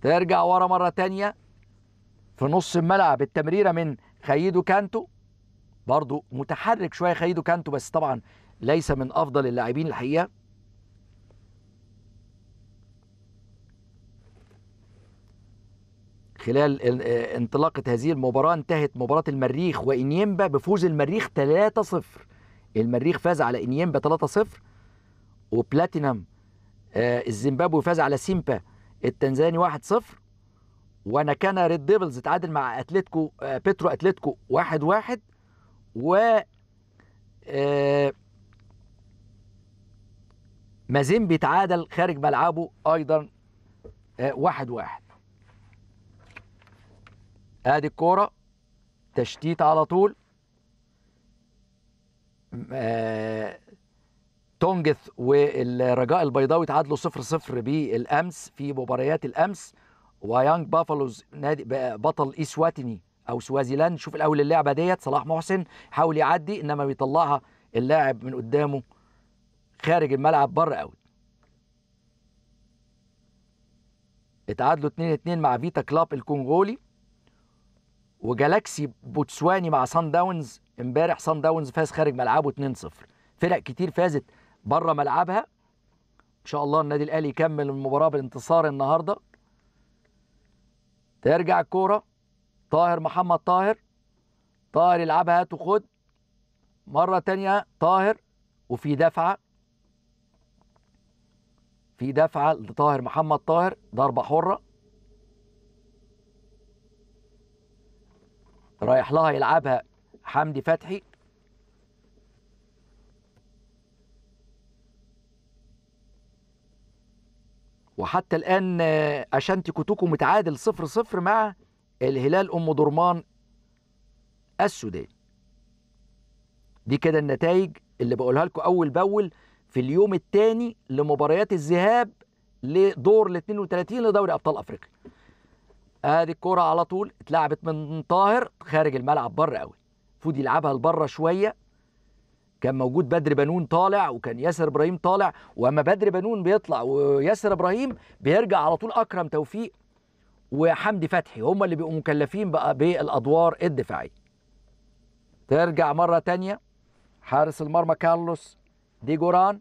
ترجع ورا مرة تانية في نص الملعب التمريرة من خيدو كانتو برضو متحرك شويه خيدو كانتو بس طبعا ليس من افضل اللاعبين الحقيقه خلال آه، انطلاقة هذه المباراة انتهت مباراة المريخ وإنيمبا بفوز المريخ 3-0 المريخ فاز على إنيمبا 3-0 وبلاتينم آه، الزيمبابوي فاز على سيمبا التنزاني 1-0 وانا كان ريد ديفلز اتعادل مع اتلتيكو آه، بيترو اتلتيكو واحد واحد و آه، مازين بيتعادل خارج ملعبه ايضا آه، واحد واحد ادي الكوره تشتيت على طول تونجث والرجاء البيضاوي تعادلوا صفر صفر بالامس في مباريات الامس ويانج بافالوز نادي بطل اسواتيني او سوازيلاند شوف الاول اللعبه ديت صلاح محسن حاول يعدي انما بيطلعها اللاعب من قدامه خارج الملعب بره اوت اتعادلوا 2 2 مع فيتا كلاب الكونغولي وجالاكسي بوتسواني مع سان داونز امبارح سان داونز فاز خارج ملعبه 2 0 فرق كتير فازت بره ملعبها ان شاء الله النادي الاهلي يكمل المباراه بالانتصار النهارده ترجع الكوره طاهر محمد طاهر طاهر يلعبها هات وخد مره تانية طاهر وفي دفعه في دفعه لطاهر محمد طاهر ضربه حره رايح لها يلعبها حمدي فتحي وحتى الآن آه، أشانتي كوتوكو متعادل صفر صفر مع الهلال أم درمان السودان دي كده النتائج اللي بقولها لكم أول بأول في اليوم الثاني لمباريات الذهاب لدور ال 32 لدوري أبطال أفريقيا ادي الكرة على طول اتلعبت من طاهر خارج الملعب بره قوي المفروض يلعبها لبره شويه كان موجود بدر بنون طالع وكان ياسر ابراهيم طالع واما بدر بنون بيطلع وياسر ابراهيم بيرجع على طول اكرم توفيق وحمدي فتحي هم اللي بيبقوا مكلفين بقى بالادوار الدفاعيه ترجع مره تانية حارس المرمى كارلوس دي جوران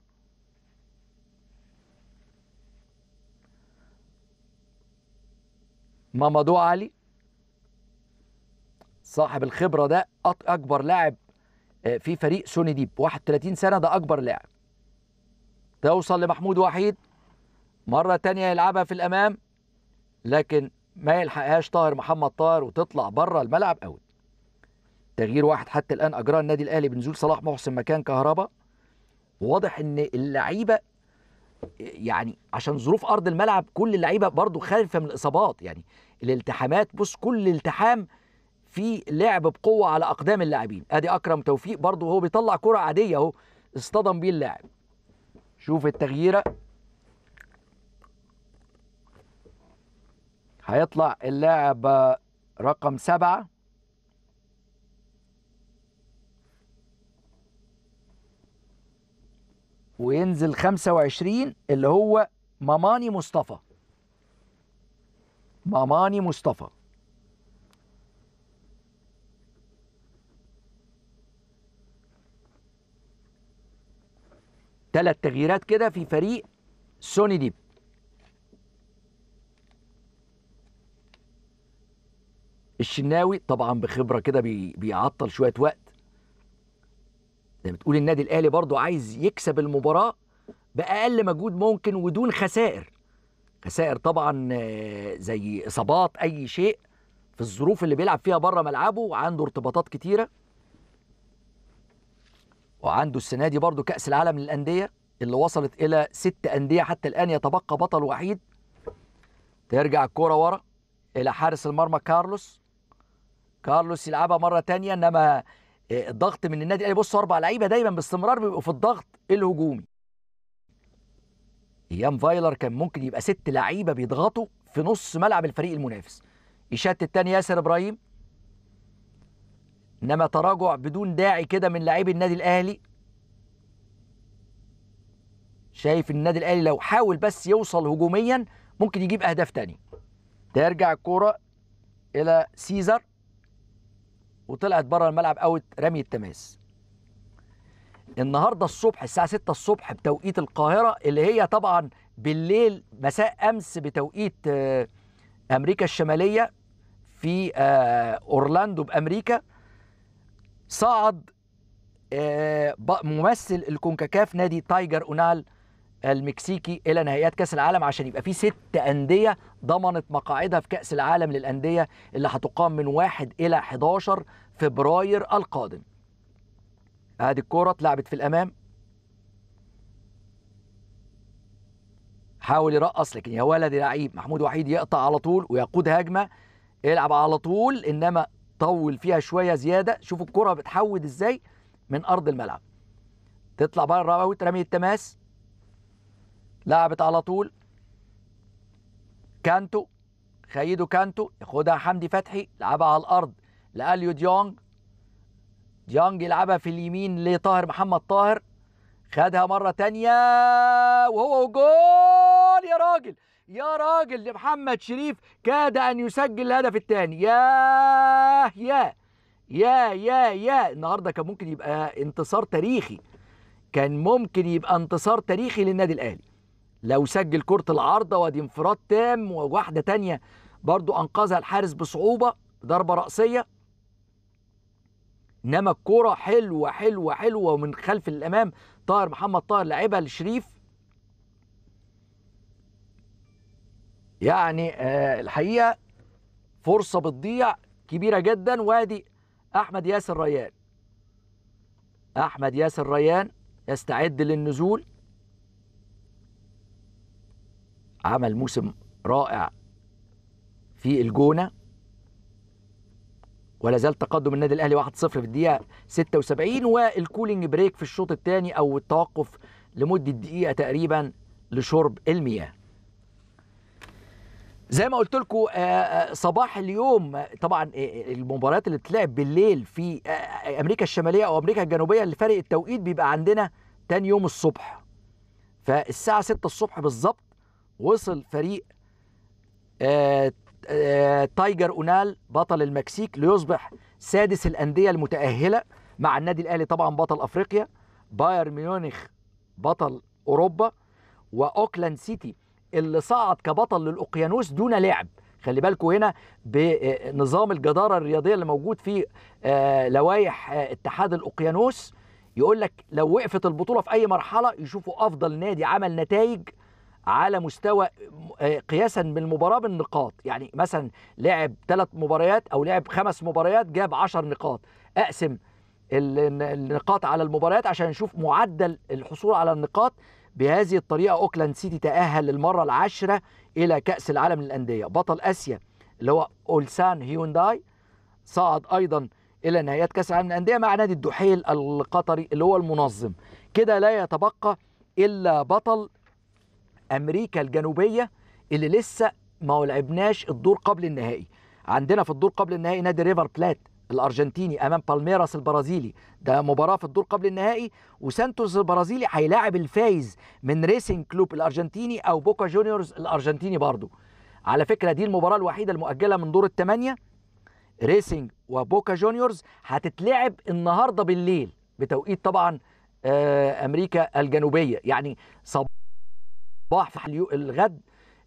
مامادو علي صاحب الخبره ده اكبر لاعب آه، في فريق سوني ديب 31 سنه ده اكبر لاعب توصل لمحمود وحيد مره تانية يلعبها في الامام لكن ما يلحقهاش طاهر محمد طاهر وتطلع بره الملعب اوت تغيير واحد حتى الان اجراه النادي الاهلي بنزول صلاح محسن مكان كهربا واضح ان اللعيبه يعني عشان ظروف ارض الملعب كل اللعيبه برضو خايفه من الاصابات يعني الالتحامات بص كل التحام في لعب بقوه على اقدام اللاعبين ادي اكرم توفيق برضه وهو بيطلع كره عاديه اهو اصطدم بيه اللاعب شوف التغييره هيطلع اللاعب رقم سبعة وينزل 25 اللي هو ماماني مصطفى ماماني مصطفى ثلاث تغييرات كده في فريق سوني ديب الشناوي طبعا بخبره كده بي بيعطل شويه وقت زي ما تقول النادي الاهلي برضه عايز يكسب المباراه باقل مجهود ممكن ودون خسائر خسائر طبعا آه، زي اصابات اي شيء في الظروف اللي بيلعب فيها بره ملعبه وعنده ارتباطات كتيره وعنده السنه دي برضه كاس العالم للانديه اللي وصلت الى ست انديه حتى الان يتبقى بطل وحيد ترجع الكوره ورا الى حارس المرمى كارلوس كارلوس يلعبها مره تانية انما آه، الضغط من النادي الاهلي بصوا اربع لعيبه دايما باستمرار بيبقوا في الضغط الهجومي ايام فايلر كان ممكن يبقى ست لعيبه بيضغطوا في نص ملعب الفريق المنافس يشتت تاني ياسر ابراهيم انما تراجع بدون داعي كده من لاعبي النادي الاهلي شايف النادي الاهلي لو حاول بس يوصل هجوميا ممكن يجيب اهداف تاني ترجع الكوره الى سيزر وطلعت بره الملعب اوت رمي التماس النهارده الصبح الساعه 6 الصبح بتوقيت القاهره اللي هي طبعا بالليل مساء امس بتوقيت آه، امريكا الشماليه في آه، اورلاندو بامريكا صعد آه، ممثل الكونكاكاف نادي تايجر اونال المكسيكي الى نهائيات كاس العالم عشان يبقى في ست انديه ضمنت مقاعدها في كاس العالم للانديه اللي هتقام من 1 الى 11 فبراير القادم. ادي الكوره اتلعبت في الامام حاول يرقص لكن يا ولد لعيب محمود وحيد يقطع على طول ويقود هجمه يلعب على طول انما طول فيها شويه زياده شوف الكره بتحود ازاي من ارض الملعب تطلع بره اوت رمي التماس لعبت على طول كانتو خيدو كانتو ياخدها حمدي فتحي لعبها على الارض لاليو ديونج ديونج يلعبها في اليمين لطاهر محمد طاهر خدها مرة تانية وهو جول يا راجل يا راجل لمحمد شريف كاد ان يسجل الهدف الثاني يا يا يا يا يا النهارده كان ممكن يبقى انتصار تاريخي كان ممكن يبقى انتصار تاريخي للنادي الاهلي لو سجل كرة العارضة ودي انفراد تام وواحدة تانية برضو أنقذها الحارس بصعوبة ضربة رأسية إنما الكرة حلوة حلوة حلوة من خلف الأمام طاهر محمد طاهر لعبها لشريف يعني آه، الحقيقه فرصه بتضيع كبيره جدا وادي احمد ياسر ريان احمد ياسر ريان يستعد للنزول عمل موسم رائع في الجونه ولا زال تقدم النادي الاهلي 1-0 في الدقيقه 76 والكولينج بريك في الشوط الثاني او التوقف لمده دقيقه تقريبا لشرب المياه زي ما قلت لكم آه، آه، صباح اليوم آه، طبعا المباريات اللي بتلعب بالليل في امريكا الشماليه او امريكا الجنوبيه اللي فرق التوقيت بيبقى عندنا تاني يوم الصبح فالساعه 6 الصبح بالظبط وصل فريق تايجر اونال بطل المكسيك ليصبح سادس الانديه المتاهله مع النادي الاهلي طبعا بطل افريقيا بايرن ميونخ بطل اوروبا واوكلاند سيتي اللي صعد كبطل للأقيانوس دون لعب خلي بالكوا هنا بنظام الجدارة الرياضية اللي موجود في آه، لوائح آه، اتحاد الأقيانوس يقول لك لو وقفت البطولة في أي مرحلة يشوفوا أفضل نادي عمل نتائج على مستوى آه، قياسا بالمباراه بالنقاط يعني مثلا لعب ثلاث مباريات او لعب خمس مباريات جاب 10 نقاط اقسم النقاط على المباريات عشان نشوف معدل الحصول على النقاط بهذه الطريقة أوكلاند سيتي تأهل للمرة العاشرة إلى كأس العالم للأندية بطل آسيا اللي هو أولسان هيونداي صعد أيضا إلى نهائيات كأس العالم للأندية مع نادي الدحيل القطري اللي هو المنظم كده لا يتبقى إلا بطل أمريكا الجنوبية اللي لسه ما لعبناش الدور قبل النهائي عندنا في الدور قبل النهائي نادي ريفر بلات الارجنتيني امام بالميراس البرازيلي ده مباراه في الدور قبل النهائي وسانتوس البرازيلي هيلاعب الفايز من ريسنج كلوب الارجنتيني او بوكا جونيورز الارجنتيني برضه على فكره دي المباراه الوحيده المؤجله من دور الثمانيه ريسنج وبوكا جونيورز هتتلعب النهارده بالليل بتوقيت طبعا آه، امريكا الجنوبيه يعني صباح في الغد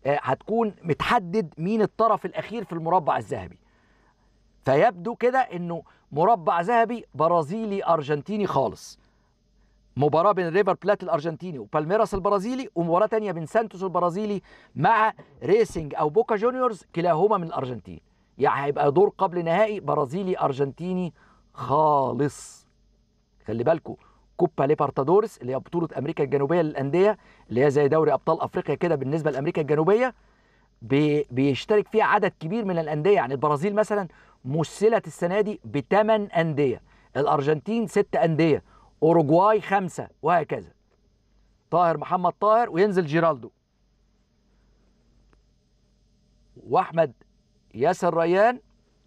آه، هتكون متحدد مين الطرف الاخير في المربع الذهبي فيبدو كده انه مربع ذهبي برازيلي ارجنتيني خالص مباراه بين ريفر بلات الارجنتيني وبالميراس البرازيلي ومباراه تانية بين سانتوس البرازيلي مع ريسنج او بوكا جونيورز كلاهما من الارجنتين يعني هيبقى دور قبل نهائي برازيلي ارجنتيني خالص خلي بالكم كوبا ليبرتادورس اللي هي بطوله امريكا الجنوبيه للانديه اللي هي زي دوري ابطال افريقيا كده بالنسبه لامريكا الجنوبيه بيشترك فيها عدد كبير من الانديه يعني البرازيل مثلا مثلت السنه دي بثمان انديه الارجنتين ست انديه اوروجواي خمسه وهكذا طاهر محمد طاهر وينزل جيرالدو واحمد ياسر ريان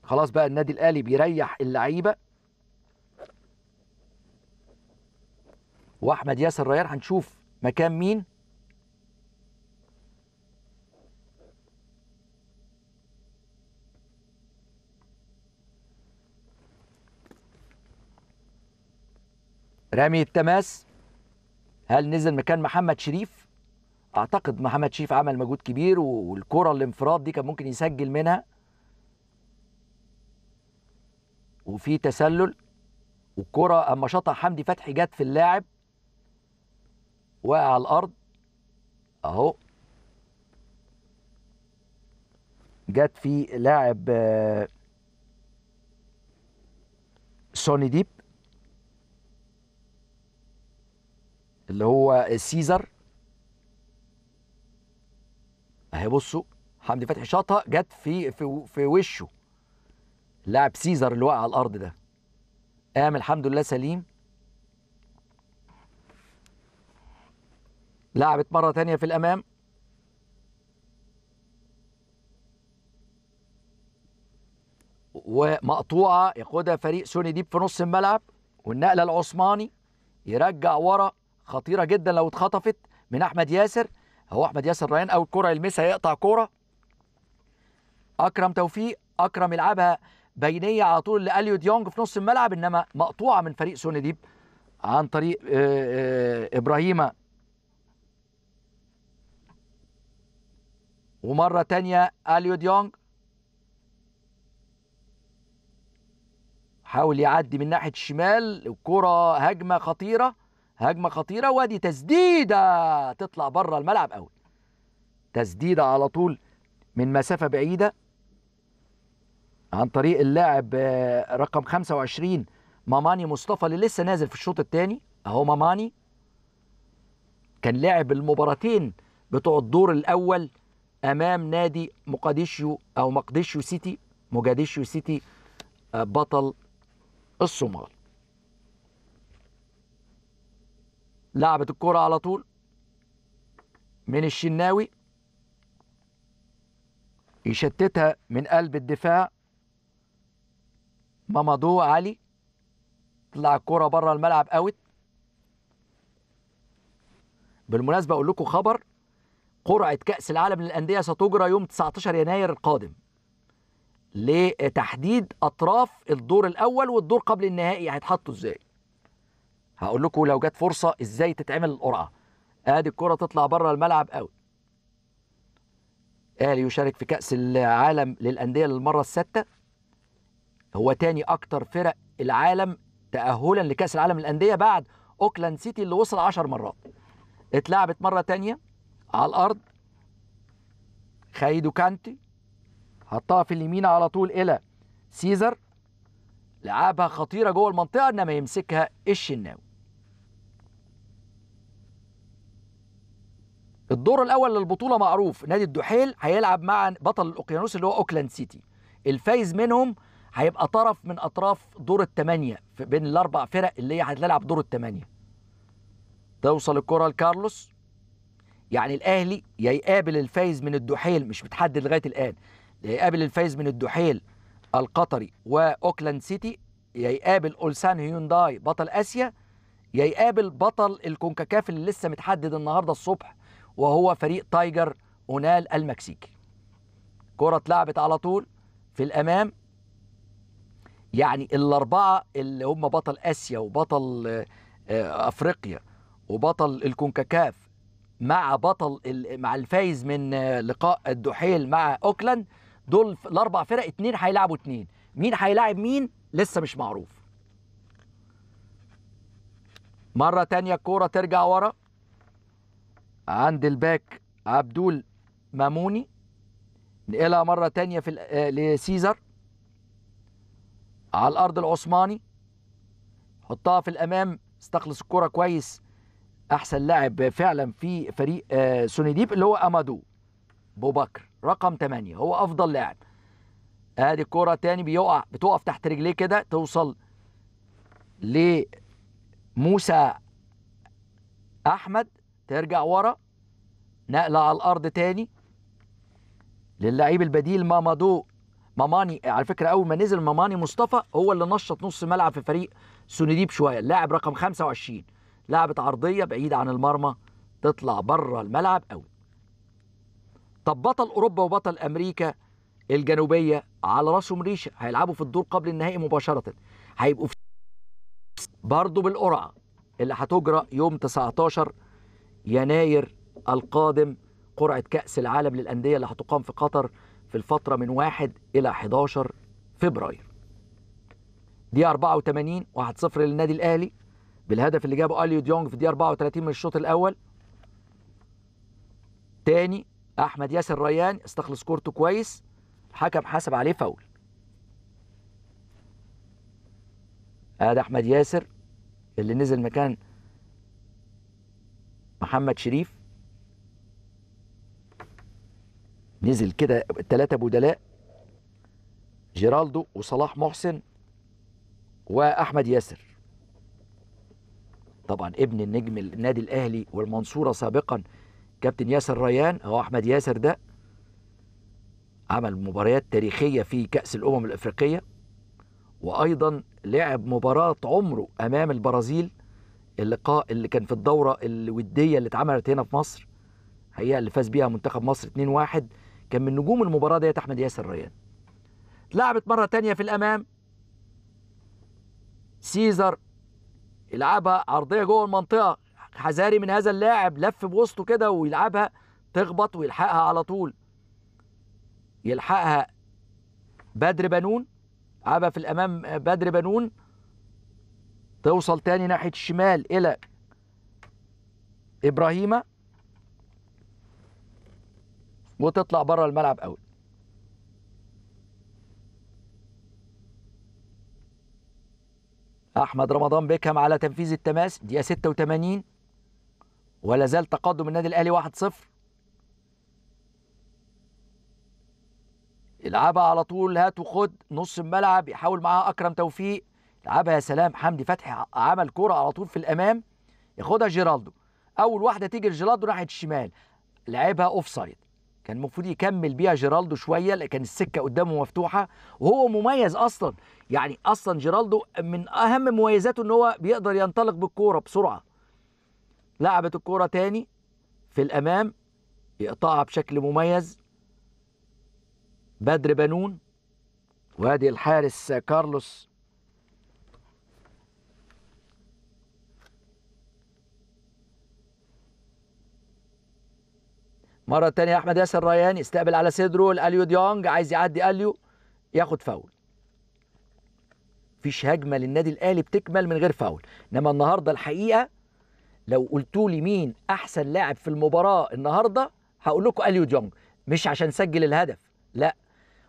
خلاص بقى النادي الاهلي بيريح اللعيبه واحمد ياسر ريان هنشوف مكان مين رامي التماس هل نزل مكان محمد شريف اعتقد محمد شريف عمل مجهود كبير والكره الانفراد دي كان ممكن يسجل منها وفي تسلل والكره اما شاطها حمدي فتحي جت في اللاعب وقع على الارض اهو جت في لاعب آه، سوني ديب اللي هو سيزر اهي بصوا حمدي فتحي شاطها جت في في في وشه لاعب سيزر اللي وقع على الارض ده قام الحمد لله سليم لعبت مره ثانيه في الامام ومقطوعه ياخدها فريق سوني ديب في نص الملعب والنقله العثماني يرجع ورا خطيره جدا لو اتخطفت من احمد ياسر هو احمد ياسر ريان اول الكره يلمسها يقطع كوره اكرم توفيق اكرم يلعبها بينيه على طول لاليو ديونج في نص الملعب انما مقطوعه من فريق سوني ديب عن طريق آه، آه، ابراهيم ومره تانية اليو ديونج حاول يعدي من ناحيه الشمال الكره هجمه خطيره هجمه خطيره وادي تسديده تطلع بره الملعب قوي تسديده على طول من مسافه بعيده عن طريق اللاعب آه، رقم 25 ماماني مصطفى اللي لسه نازل في الشوط الثاني اهو ماماني كان لاعب المباراتين بتوع الدور الاول امام نادي مقديشيو او مقديشيو سيتي مقديشيو سيتي آه، بطل الصومال لعبت الكرة على طول من الشناوي يشتتها من قلب الدفاع مامادو علي طلع الكرة بره الملعب اوت بالمناسبة أقول لكم خبر قرعة كأس العالم للأندية ستجرى يوم 19 يناير القادم لتحديد أطراف الدور الأول والدور قبل النهائي هيتحطوا إزاي هقول لكم لو جت فرصه ازاي تتعمل القرعه ادي الكره تطلع بره الملعب قوي الاهلي يشارك في كاس العالم للانديه للمره السادسه هو تاني اكتر فرق العالم تاهلا لكاس العالم للانديه بعد اوكلاند سيتي اللي وصل 10 مرات اتلعبت مره تانية على الارض خايدو كانتي حطها في اليمين على طول الى سيزر لعبها خطيره جوه المنطقه انما يمسكها الشناوي الدور الاول للبطوله معروف نادي الدحيل هيلعب مع بطل الاوقيانوس اللي هو اوكلاند سيتي الفايز منهم هيبقى طرف من اطراف دور الثمانيه بين الاربع فرق اللي هي هتلعب دور الثمانيه توصل الكره لكارلوس يعني الاهلي يا يقابل الفايز من الدحيل مش متحدد لغايه الان يا يقابل الفايز من الدحيل القطري واوكلاند سيتي يا يقابل اولسان هيونداي بطل اسيا يا يقابل بطل الكونكاكاف اللي لسه متحدد النهارده الصبح وهو فريق تايجر أونال المكسيكي كرة اتلعبت على طول في الأمام يعني الأربعة اللي هم بطل آسيا وبطل آه، أفريقيا وبطل الكونكاكاف مع بطل مع الفايز من آه، لقاء الدحيل مع أوكلاند دول الأربع فرق اتنين هيلعبوا اتنين مين هيلاعب مين لسه مش معروف مرة تانية الكورة ترجع ورا عند الباك عبدول ماموني نقلها مرة تانية في آه، لسيزر على الأرض العثماني حطها في الأمام استخلص الكرة كويس أحسن لاعب فعلا في فريق آه، سونيديب اللي هو أمادو بوبكر رقم 8 هو أفضل لاعب ادي الكرة تاني بيقع بتقف تحت رجليه كده توصل لموسى أحمد ترجع ورا نقله على الارض تاني للعيب البديل مامادو ماماني على فكره اول ما نزل ماماني مصطفى هو اللي نشط نص ملعب في فريق سونيديب شويه اللاعب رقم 25 لعبت عرضيه بعيده عن المرمى تطلع بره الملعب قوي طب بطل اوروبا وبطل امريكا الجنوبيه على راسهم ريشه هيلعبوا في الدور قبل النهائي مباشره هيبقوا في برضه بالقرعه اللي هتجرى يوم 19 يناير القادم قرعة كأس العالم للأندية اللي هتقام في قطر في الفترة من 1 إلى 11 فبراير دي 84 1-0 للنادي الأهلي بالهدف اللي جابه أليو ديونج في دي 34 من الشوط الأول تاني أحمد ياسر ريان استخلص كورته كويس الحكم حسب عليه فاول هذا احمد ياسر اللي نزل مكان محمد شريف نزل كده الثلاثة بدلاء جيرالدو وصلاح محسن وأحمد ياسر طبعا ابن النجم النادي الأهلي والمنصورة سابقا كابتن ياسر ريان هو أحمد ياسر ده عمل مباريات تاريخية في كأس الأمم الأفريقية وأيضا لعب مباراة عمره أمام البرازيل اللقاء اللي كان في الدوره الوديه اللي اتعملت هنا في مصر الحقيقه اللي فاز بيها منتخب مصر 2-1 كان من نجوم المباراه ديت احمد ياسر ريان لعبت مره تانية في الامام سيزر يلعبها عرضيه جوه المنطقه حذاري من هذا اللاعب لف بوسطه كده ويلعبها تخبط ويلحقها على طول يلحقها بدر بنون لعبها في الامام بدر بنون توصل تاني ناحية الشمال إلى إبراهيمة وتطلع بره الملعب أول أحمد رمضان بيكهام على تنفيذ التماس دقيقة 86 ولا زال تقدم النادي الأهلي 1-0 يلعبها على طول هات وخد نص الملعب يحاول معاها أكرم توفيق لعبها يا سلام حمدي فتحي عمل كرة على طول في الامام ياخدها جيرالدو اول واحده تيجي لجيرالدو ناحيه الشمال لعبها اوف سايد كان المفروض يكمل بيها جيرالدو شويه كان السكه قدامه مفتوحه وهو مميز اصلا يعني اصلا جيرالدو من اهم مميزاته ان هو بيقدر ينطلق بالكوره بسرعه لعبت الكوره تاني في الامام يقطعها بشكل مميز بدر بنون وادي الحارس كارلوس مرة تانية أحمد ياسر ريان يستقبل على صدره الأليو ديونج عايز يعدي أليو ياخد فاول مفيش هجمة للنادي الأهلي بتكمل من غير فاول إنما النهاردة الحقيقة لو قلتوا لي مين أحسن لاعب في المباراة النهاردة هقول لكم أليو ديونج مش عشان سجل الهدف لا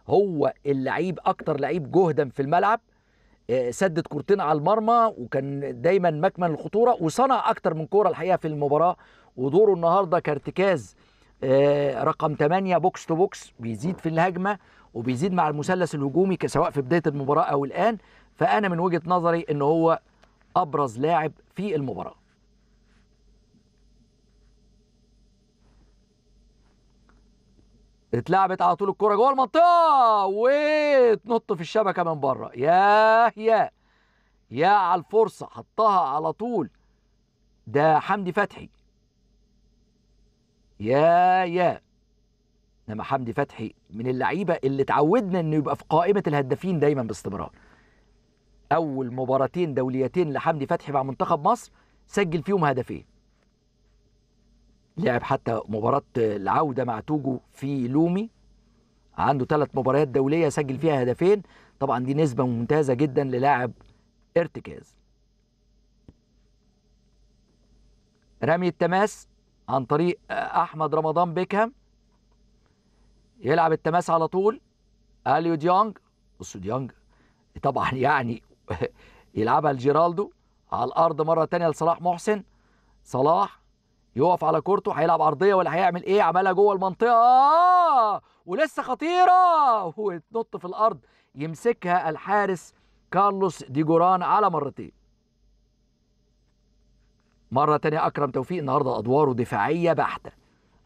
هو اللعيب أكتر لعيب جهدا في الملعب آه، سدد كورتين على المرمى وكان دايما مكمن الخطوره وصنع اكتر من كوره الحقيقه في المباراه ودوره النهارده كارتكاز آه، رقم 8 بوكس تو بوكس بيزيد في الهجمه وبيزيد مع المثلث الهجومي سواء في بدايه المباراه او الان فانا من وجهه نظري ان هو ابرز لاعب في المباراه اتلعبت على طول الكره جوه المنطقه وتنط في الشبكه من بره ياه يا يا على الفرصه حطها على طول ده حمدي فتحي يا يا انما حمدي فتحي من اللعيبه اللي اتعودنا انه يبقى في قائمه الهدافين دايما باستمرار اول مباراتين دوليتين لحمدي فتحي مع منتخب مصر سجل فيهم هدفين لعب حتى مباراه العوده مع توجو في لومي عنده ثلاث مباريات دوليه سجل فيها هدفين طبعا دي نسبه ممتازه جدا للاعب ارتكاز رمي التماس عن طريق آه، احمد رمضان بيكهام يلعب التماس على طول اليو ديانج بصوا ديانج طبعا يعني يلعبها لجيرالدو على الارض مره ثانيه لصلاح محسن صلاح يقف على كورته هيلعب عرضيه ولا هيعمل ايه عملها جوه المنطقه آه! ولسه خطيره وتنط في الارض يمسكها الحارس كارلوس ديجوران على مرتين مرة تانية أكرم توفيق النهاردة أدواره دفاعية بحتة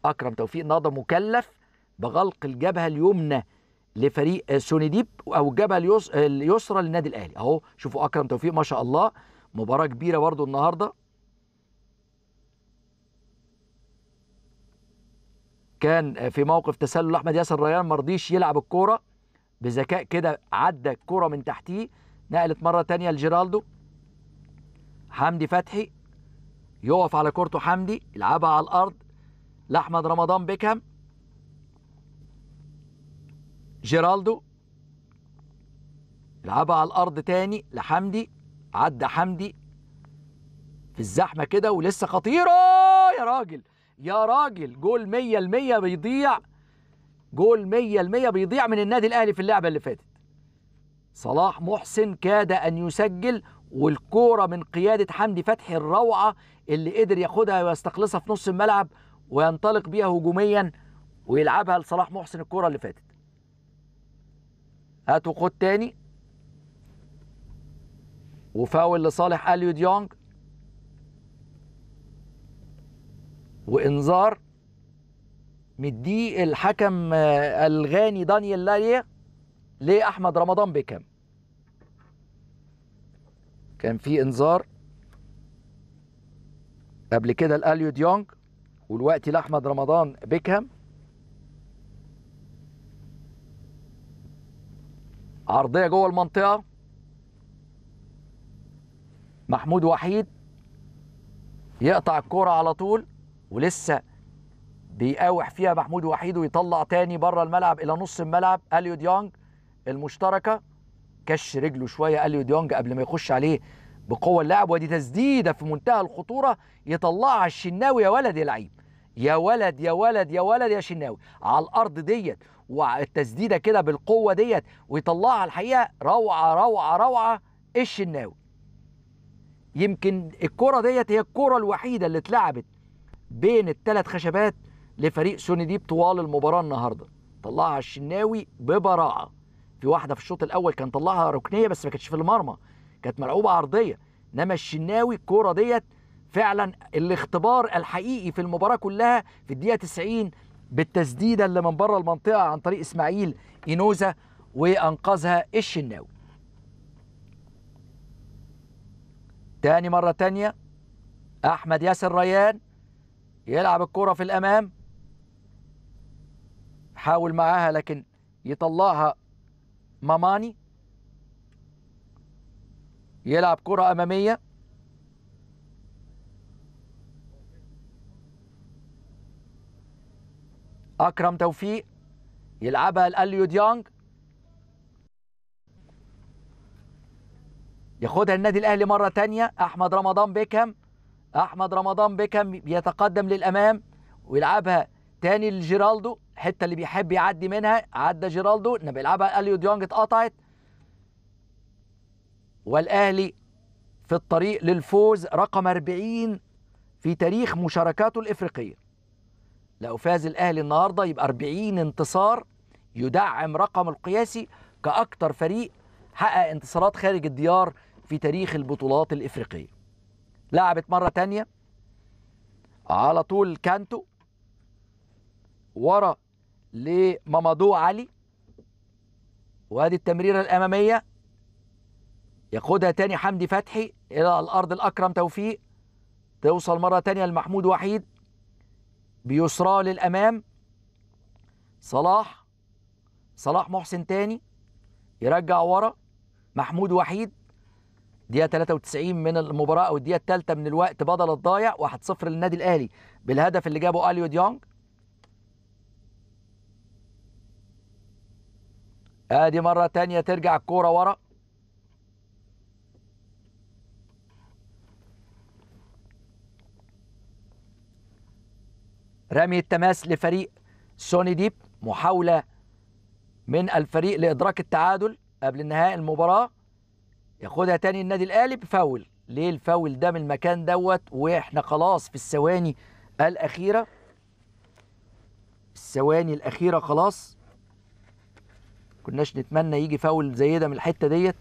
أكرم توفيق النهاردة مكلف بغلق الجبهة اليمنى لفريق سوني ديب أو الجبهة اليسرى للنادي الأهلي أهو شوفوا أكرم توفيق ما شاء الله مباراة كبيرة برضو النهاردة كان في موقف تسلل أحمد ياسر ريان مرضيش يلعب الكورة بذكاء كده عدى الكورة من تحتيه نقلت مرة تانية لجيرالدو حمدي فتحي يقف على كورته حمدي يلعبها على الارض لاحمد رمضان بيكهام جيرالدو يلعبها على الارض تاني لحمدي عدى حمدي في الزحمه كده ولسه خطيره آه، يا راجل يا راجل جول 100% بيضيع جول 100% بيضيع من النادي الاهلي في اللعبه اللي فاتت صلاح محسن كاد ان يسجل والكوره من قياده حمدي فتحي الروعه اللي قدر ياخدها ويستخلصها في نص الملعب وينطلق بيها هجوميا ويلعبها لصلاح محسن الكرة اللي فاتت هاتوا خد تاني وفاول لصالح اليو ديونج وانذار مديه الحكم الغاني دانيال لاريه لأحمد رمضان بكم كان في انذار قبل كده لأليو ديونج ودلوقتي لأحمد رمضان بيكهام عرضية جوه المنطقة محمود وحيد يقطع الكرة على طول ولسه بيقاوح فيها محمود وحيد ويطلع تاني بره الملعب الى نص الملعب اليو ديونج المشتركه كش رجله شويه اليو ديونج قبل ما يخش عليه بقوه اللاعب ودي تسديده في منتهى الخطوره يطلعها الشناوي يا ولد يا لعيب يا ولد يا ولد يا ولد يا شناوي على الارض ديت والتسديده كده بالقوه ديت ويطلعها الحقيقه روعه روعه روعه الشناوي يمكن الكره ديت هي الكره الوحيده اللي اتلعبت بين الثلاث خشبات لفريق سوني ديب طوال المباراه النهارده طلعها الشناوي ببراعه في واحده في الشوط الاول كان طلعها ركنيه بس ما كانتش في المرمى كانت ملعوبه عرضيه انما الشناوي الكوره ديت فعلا الاختبار الحقيقي في المباراه كلها في الدقيقه 90 بالتسديده اللي من بره المنطقه عن طريق اسماعيل اينوزا وانقذها الشناوي تاني مرة تانية أحمد ياسر ريان يلعب الكرة في الأمام حاول معاها لكن يطلعها ماماني يلعب كرة أمامية أكرم توفيق يلعبها لأليو ديانج ياخدها النادي الأهلي مرة تانية أحمد رمضان بيكهام أحمد رمضان بيكهام بيتقدم للأمام ويلعبها تاني لجيرالدو الحتة اللي بيحب يعدي منها عدى جيرالدو بيلعبها أليو ديانج اتقطعت والأهلي في الطريق للفوز رقم 40 في تاريخ مشاركاته الإفريقية لو فاز الأهلي النهاردة يبقى 40 انتصار يدعم رقم القياسي كأكثر فريق حقق انتصارات خارج الديار في تاريخ البطولات الإفريقية لعبت مرة تانية على طول كانتو ورا لمامادو علي وادي التمريرة الأمامية يقودها تاني حمدي فتحي إلى الأرض الأكرم توفيق توصل مرة تانية لمحمود وحيد بيسرى للأمام صلاح صلاح محسن تاني يرجع ورا محمود وحيد دقيقة 93 من المباراة أو الدقيقة الثالثة من الوقت بدل الضايع 1-0 للنادي الأهلي بالهدف اللي جابه أليو ديونج ادي مره تانية ترجع الكوره ورا رمي التماس لفريق سوني ديب محاولة من الفريق لإدراك التعادل قبل انهاء المباراة ياخدها تاني النادي الأهلي بفاول ليه الفاول ده من المكان دوت واحنا خلاص في الثواني الأخيرة الثواني الأخيرة خلاص كناش نتمنى يجي فاول زي ده من الحتة ديت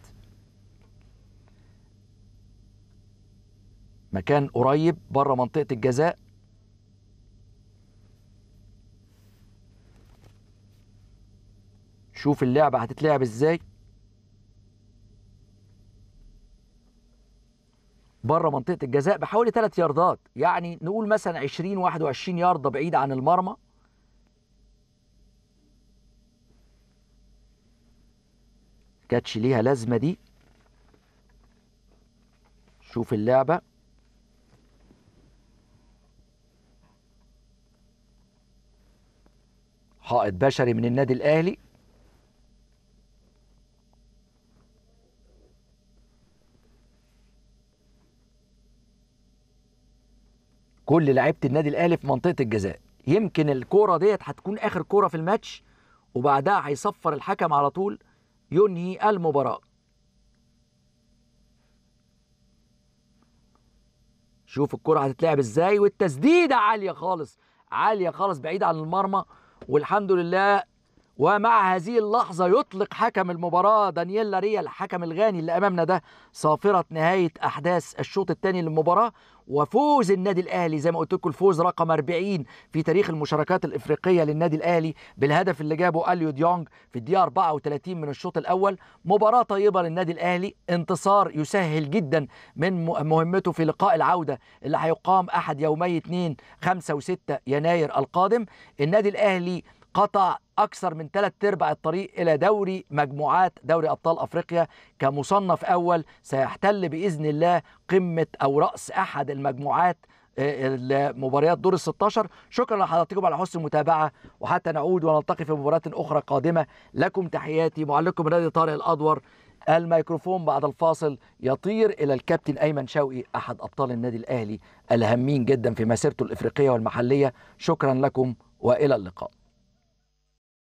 مكان قريب بره منطقة الجزاء شوف اللعبة هتتلعب ازاي بره منطقة الجزاء بحوالي 3 ياردات يعني نقول مثلا 20 21 ياردة بعيد عن المرمى كاتش ليها لازمة دي شوف اللعبة حائط بشري من النادي الأهلي كل لعيبه النادي الاهلي في منطقه الجزاء يمكن الكوره ديت هتكون اخر كوره في الماتش وبعدها هيصفر الحكم على طول ينهي المباراه شوف الكرة هتتلعب ازاي والتسديدة عالية خالص عالية خالص بعيدة عن المرمى والحمد لله ومع هذه اللحظة يطلق حكم المباراة دانييل لاريا الحكم الغاني اللي أمامنا ده صافرة نهاية أحداث الشوط الثاني للمباراة وفوز النادي الاهلي زي ما قلت لكم الفوز رقم 40 في تاريخ المشاركات الافريقيه للنادي الاهلي بالهدف اللي جابه اليو ديونج في الدقيقه 34 من الشوط الاول مباراه طيبه للنادي الاهلي انتصار يسهل جدا من مهمته في لقاء العوده اللي هيقام احد يومي 2 5 و6 يناير القادم النادي الاهلي قطع أكثر من ثلاث أرباع الطريق إلى دوري مجموعات دوري أبطال أفريقيا كمصنف أول سيحتل بإذن الله قمة أو رأس أحد المجموعات آه، مباريات دور ال 16 شكرا لحضراتكم على حسن المتابعه وحتى نعود ونلتقي في مباريات اخرى قادمه لكم تحياتي معلقكم نادي طارق الادور الميكروفون بعد الفاصل يطير الى الكابتن ايمن شوقي احد ابطال النادي الاهلي الهامين جدا في مسيرته الافريقيه والمحليه شكرا لكم والى اللقاء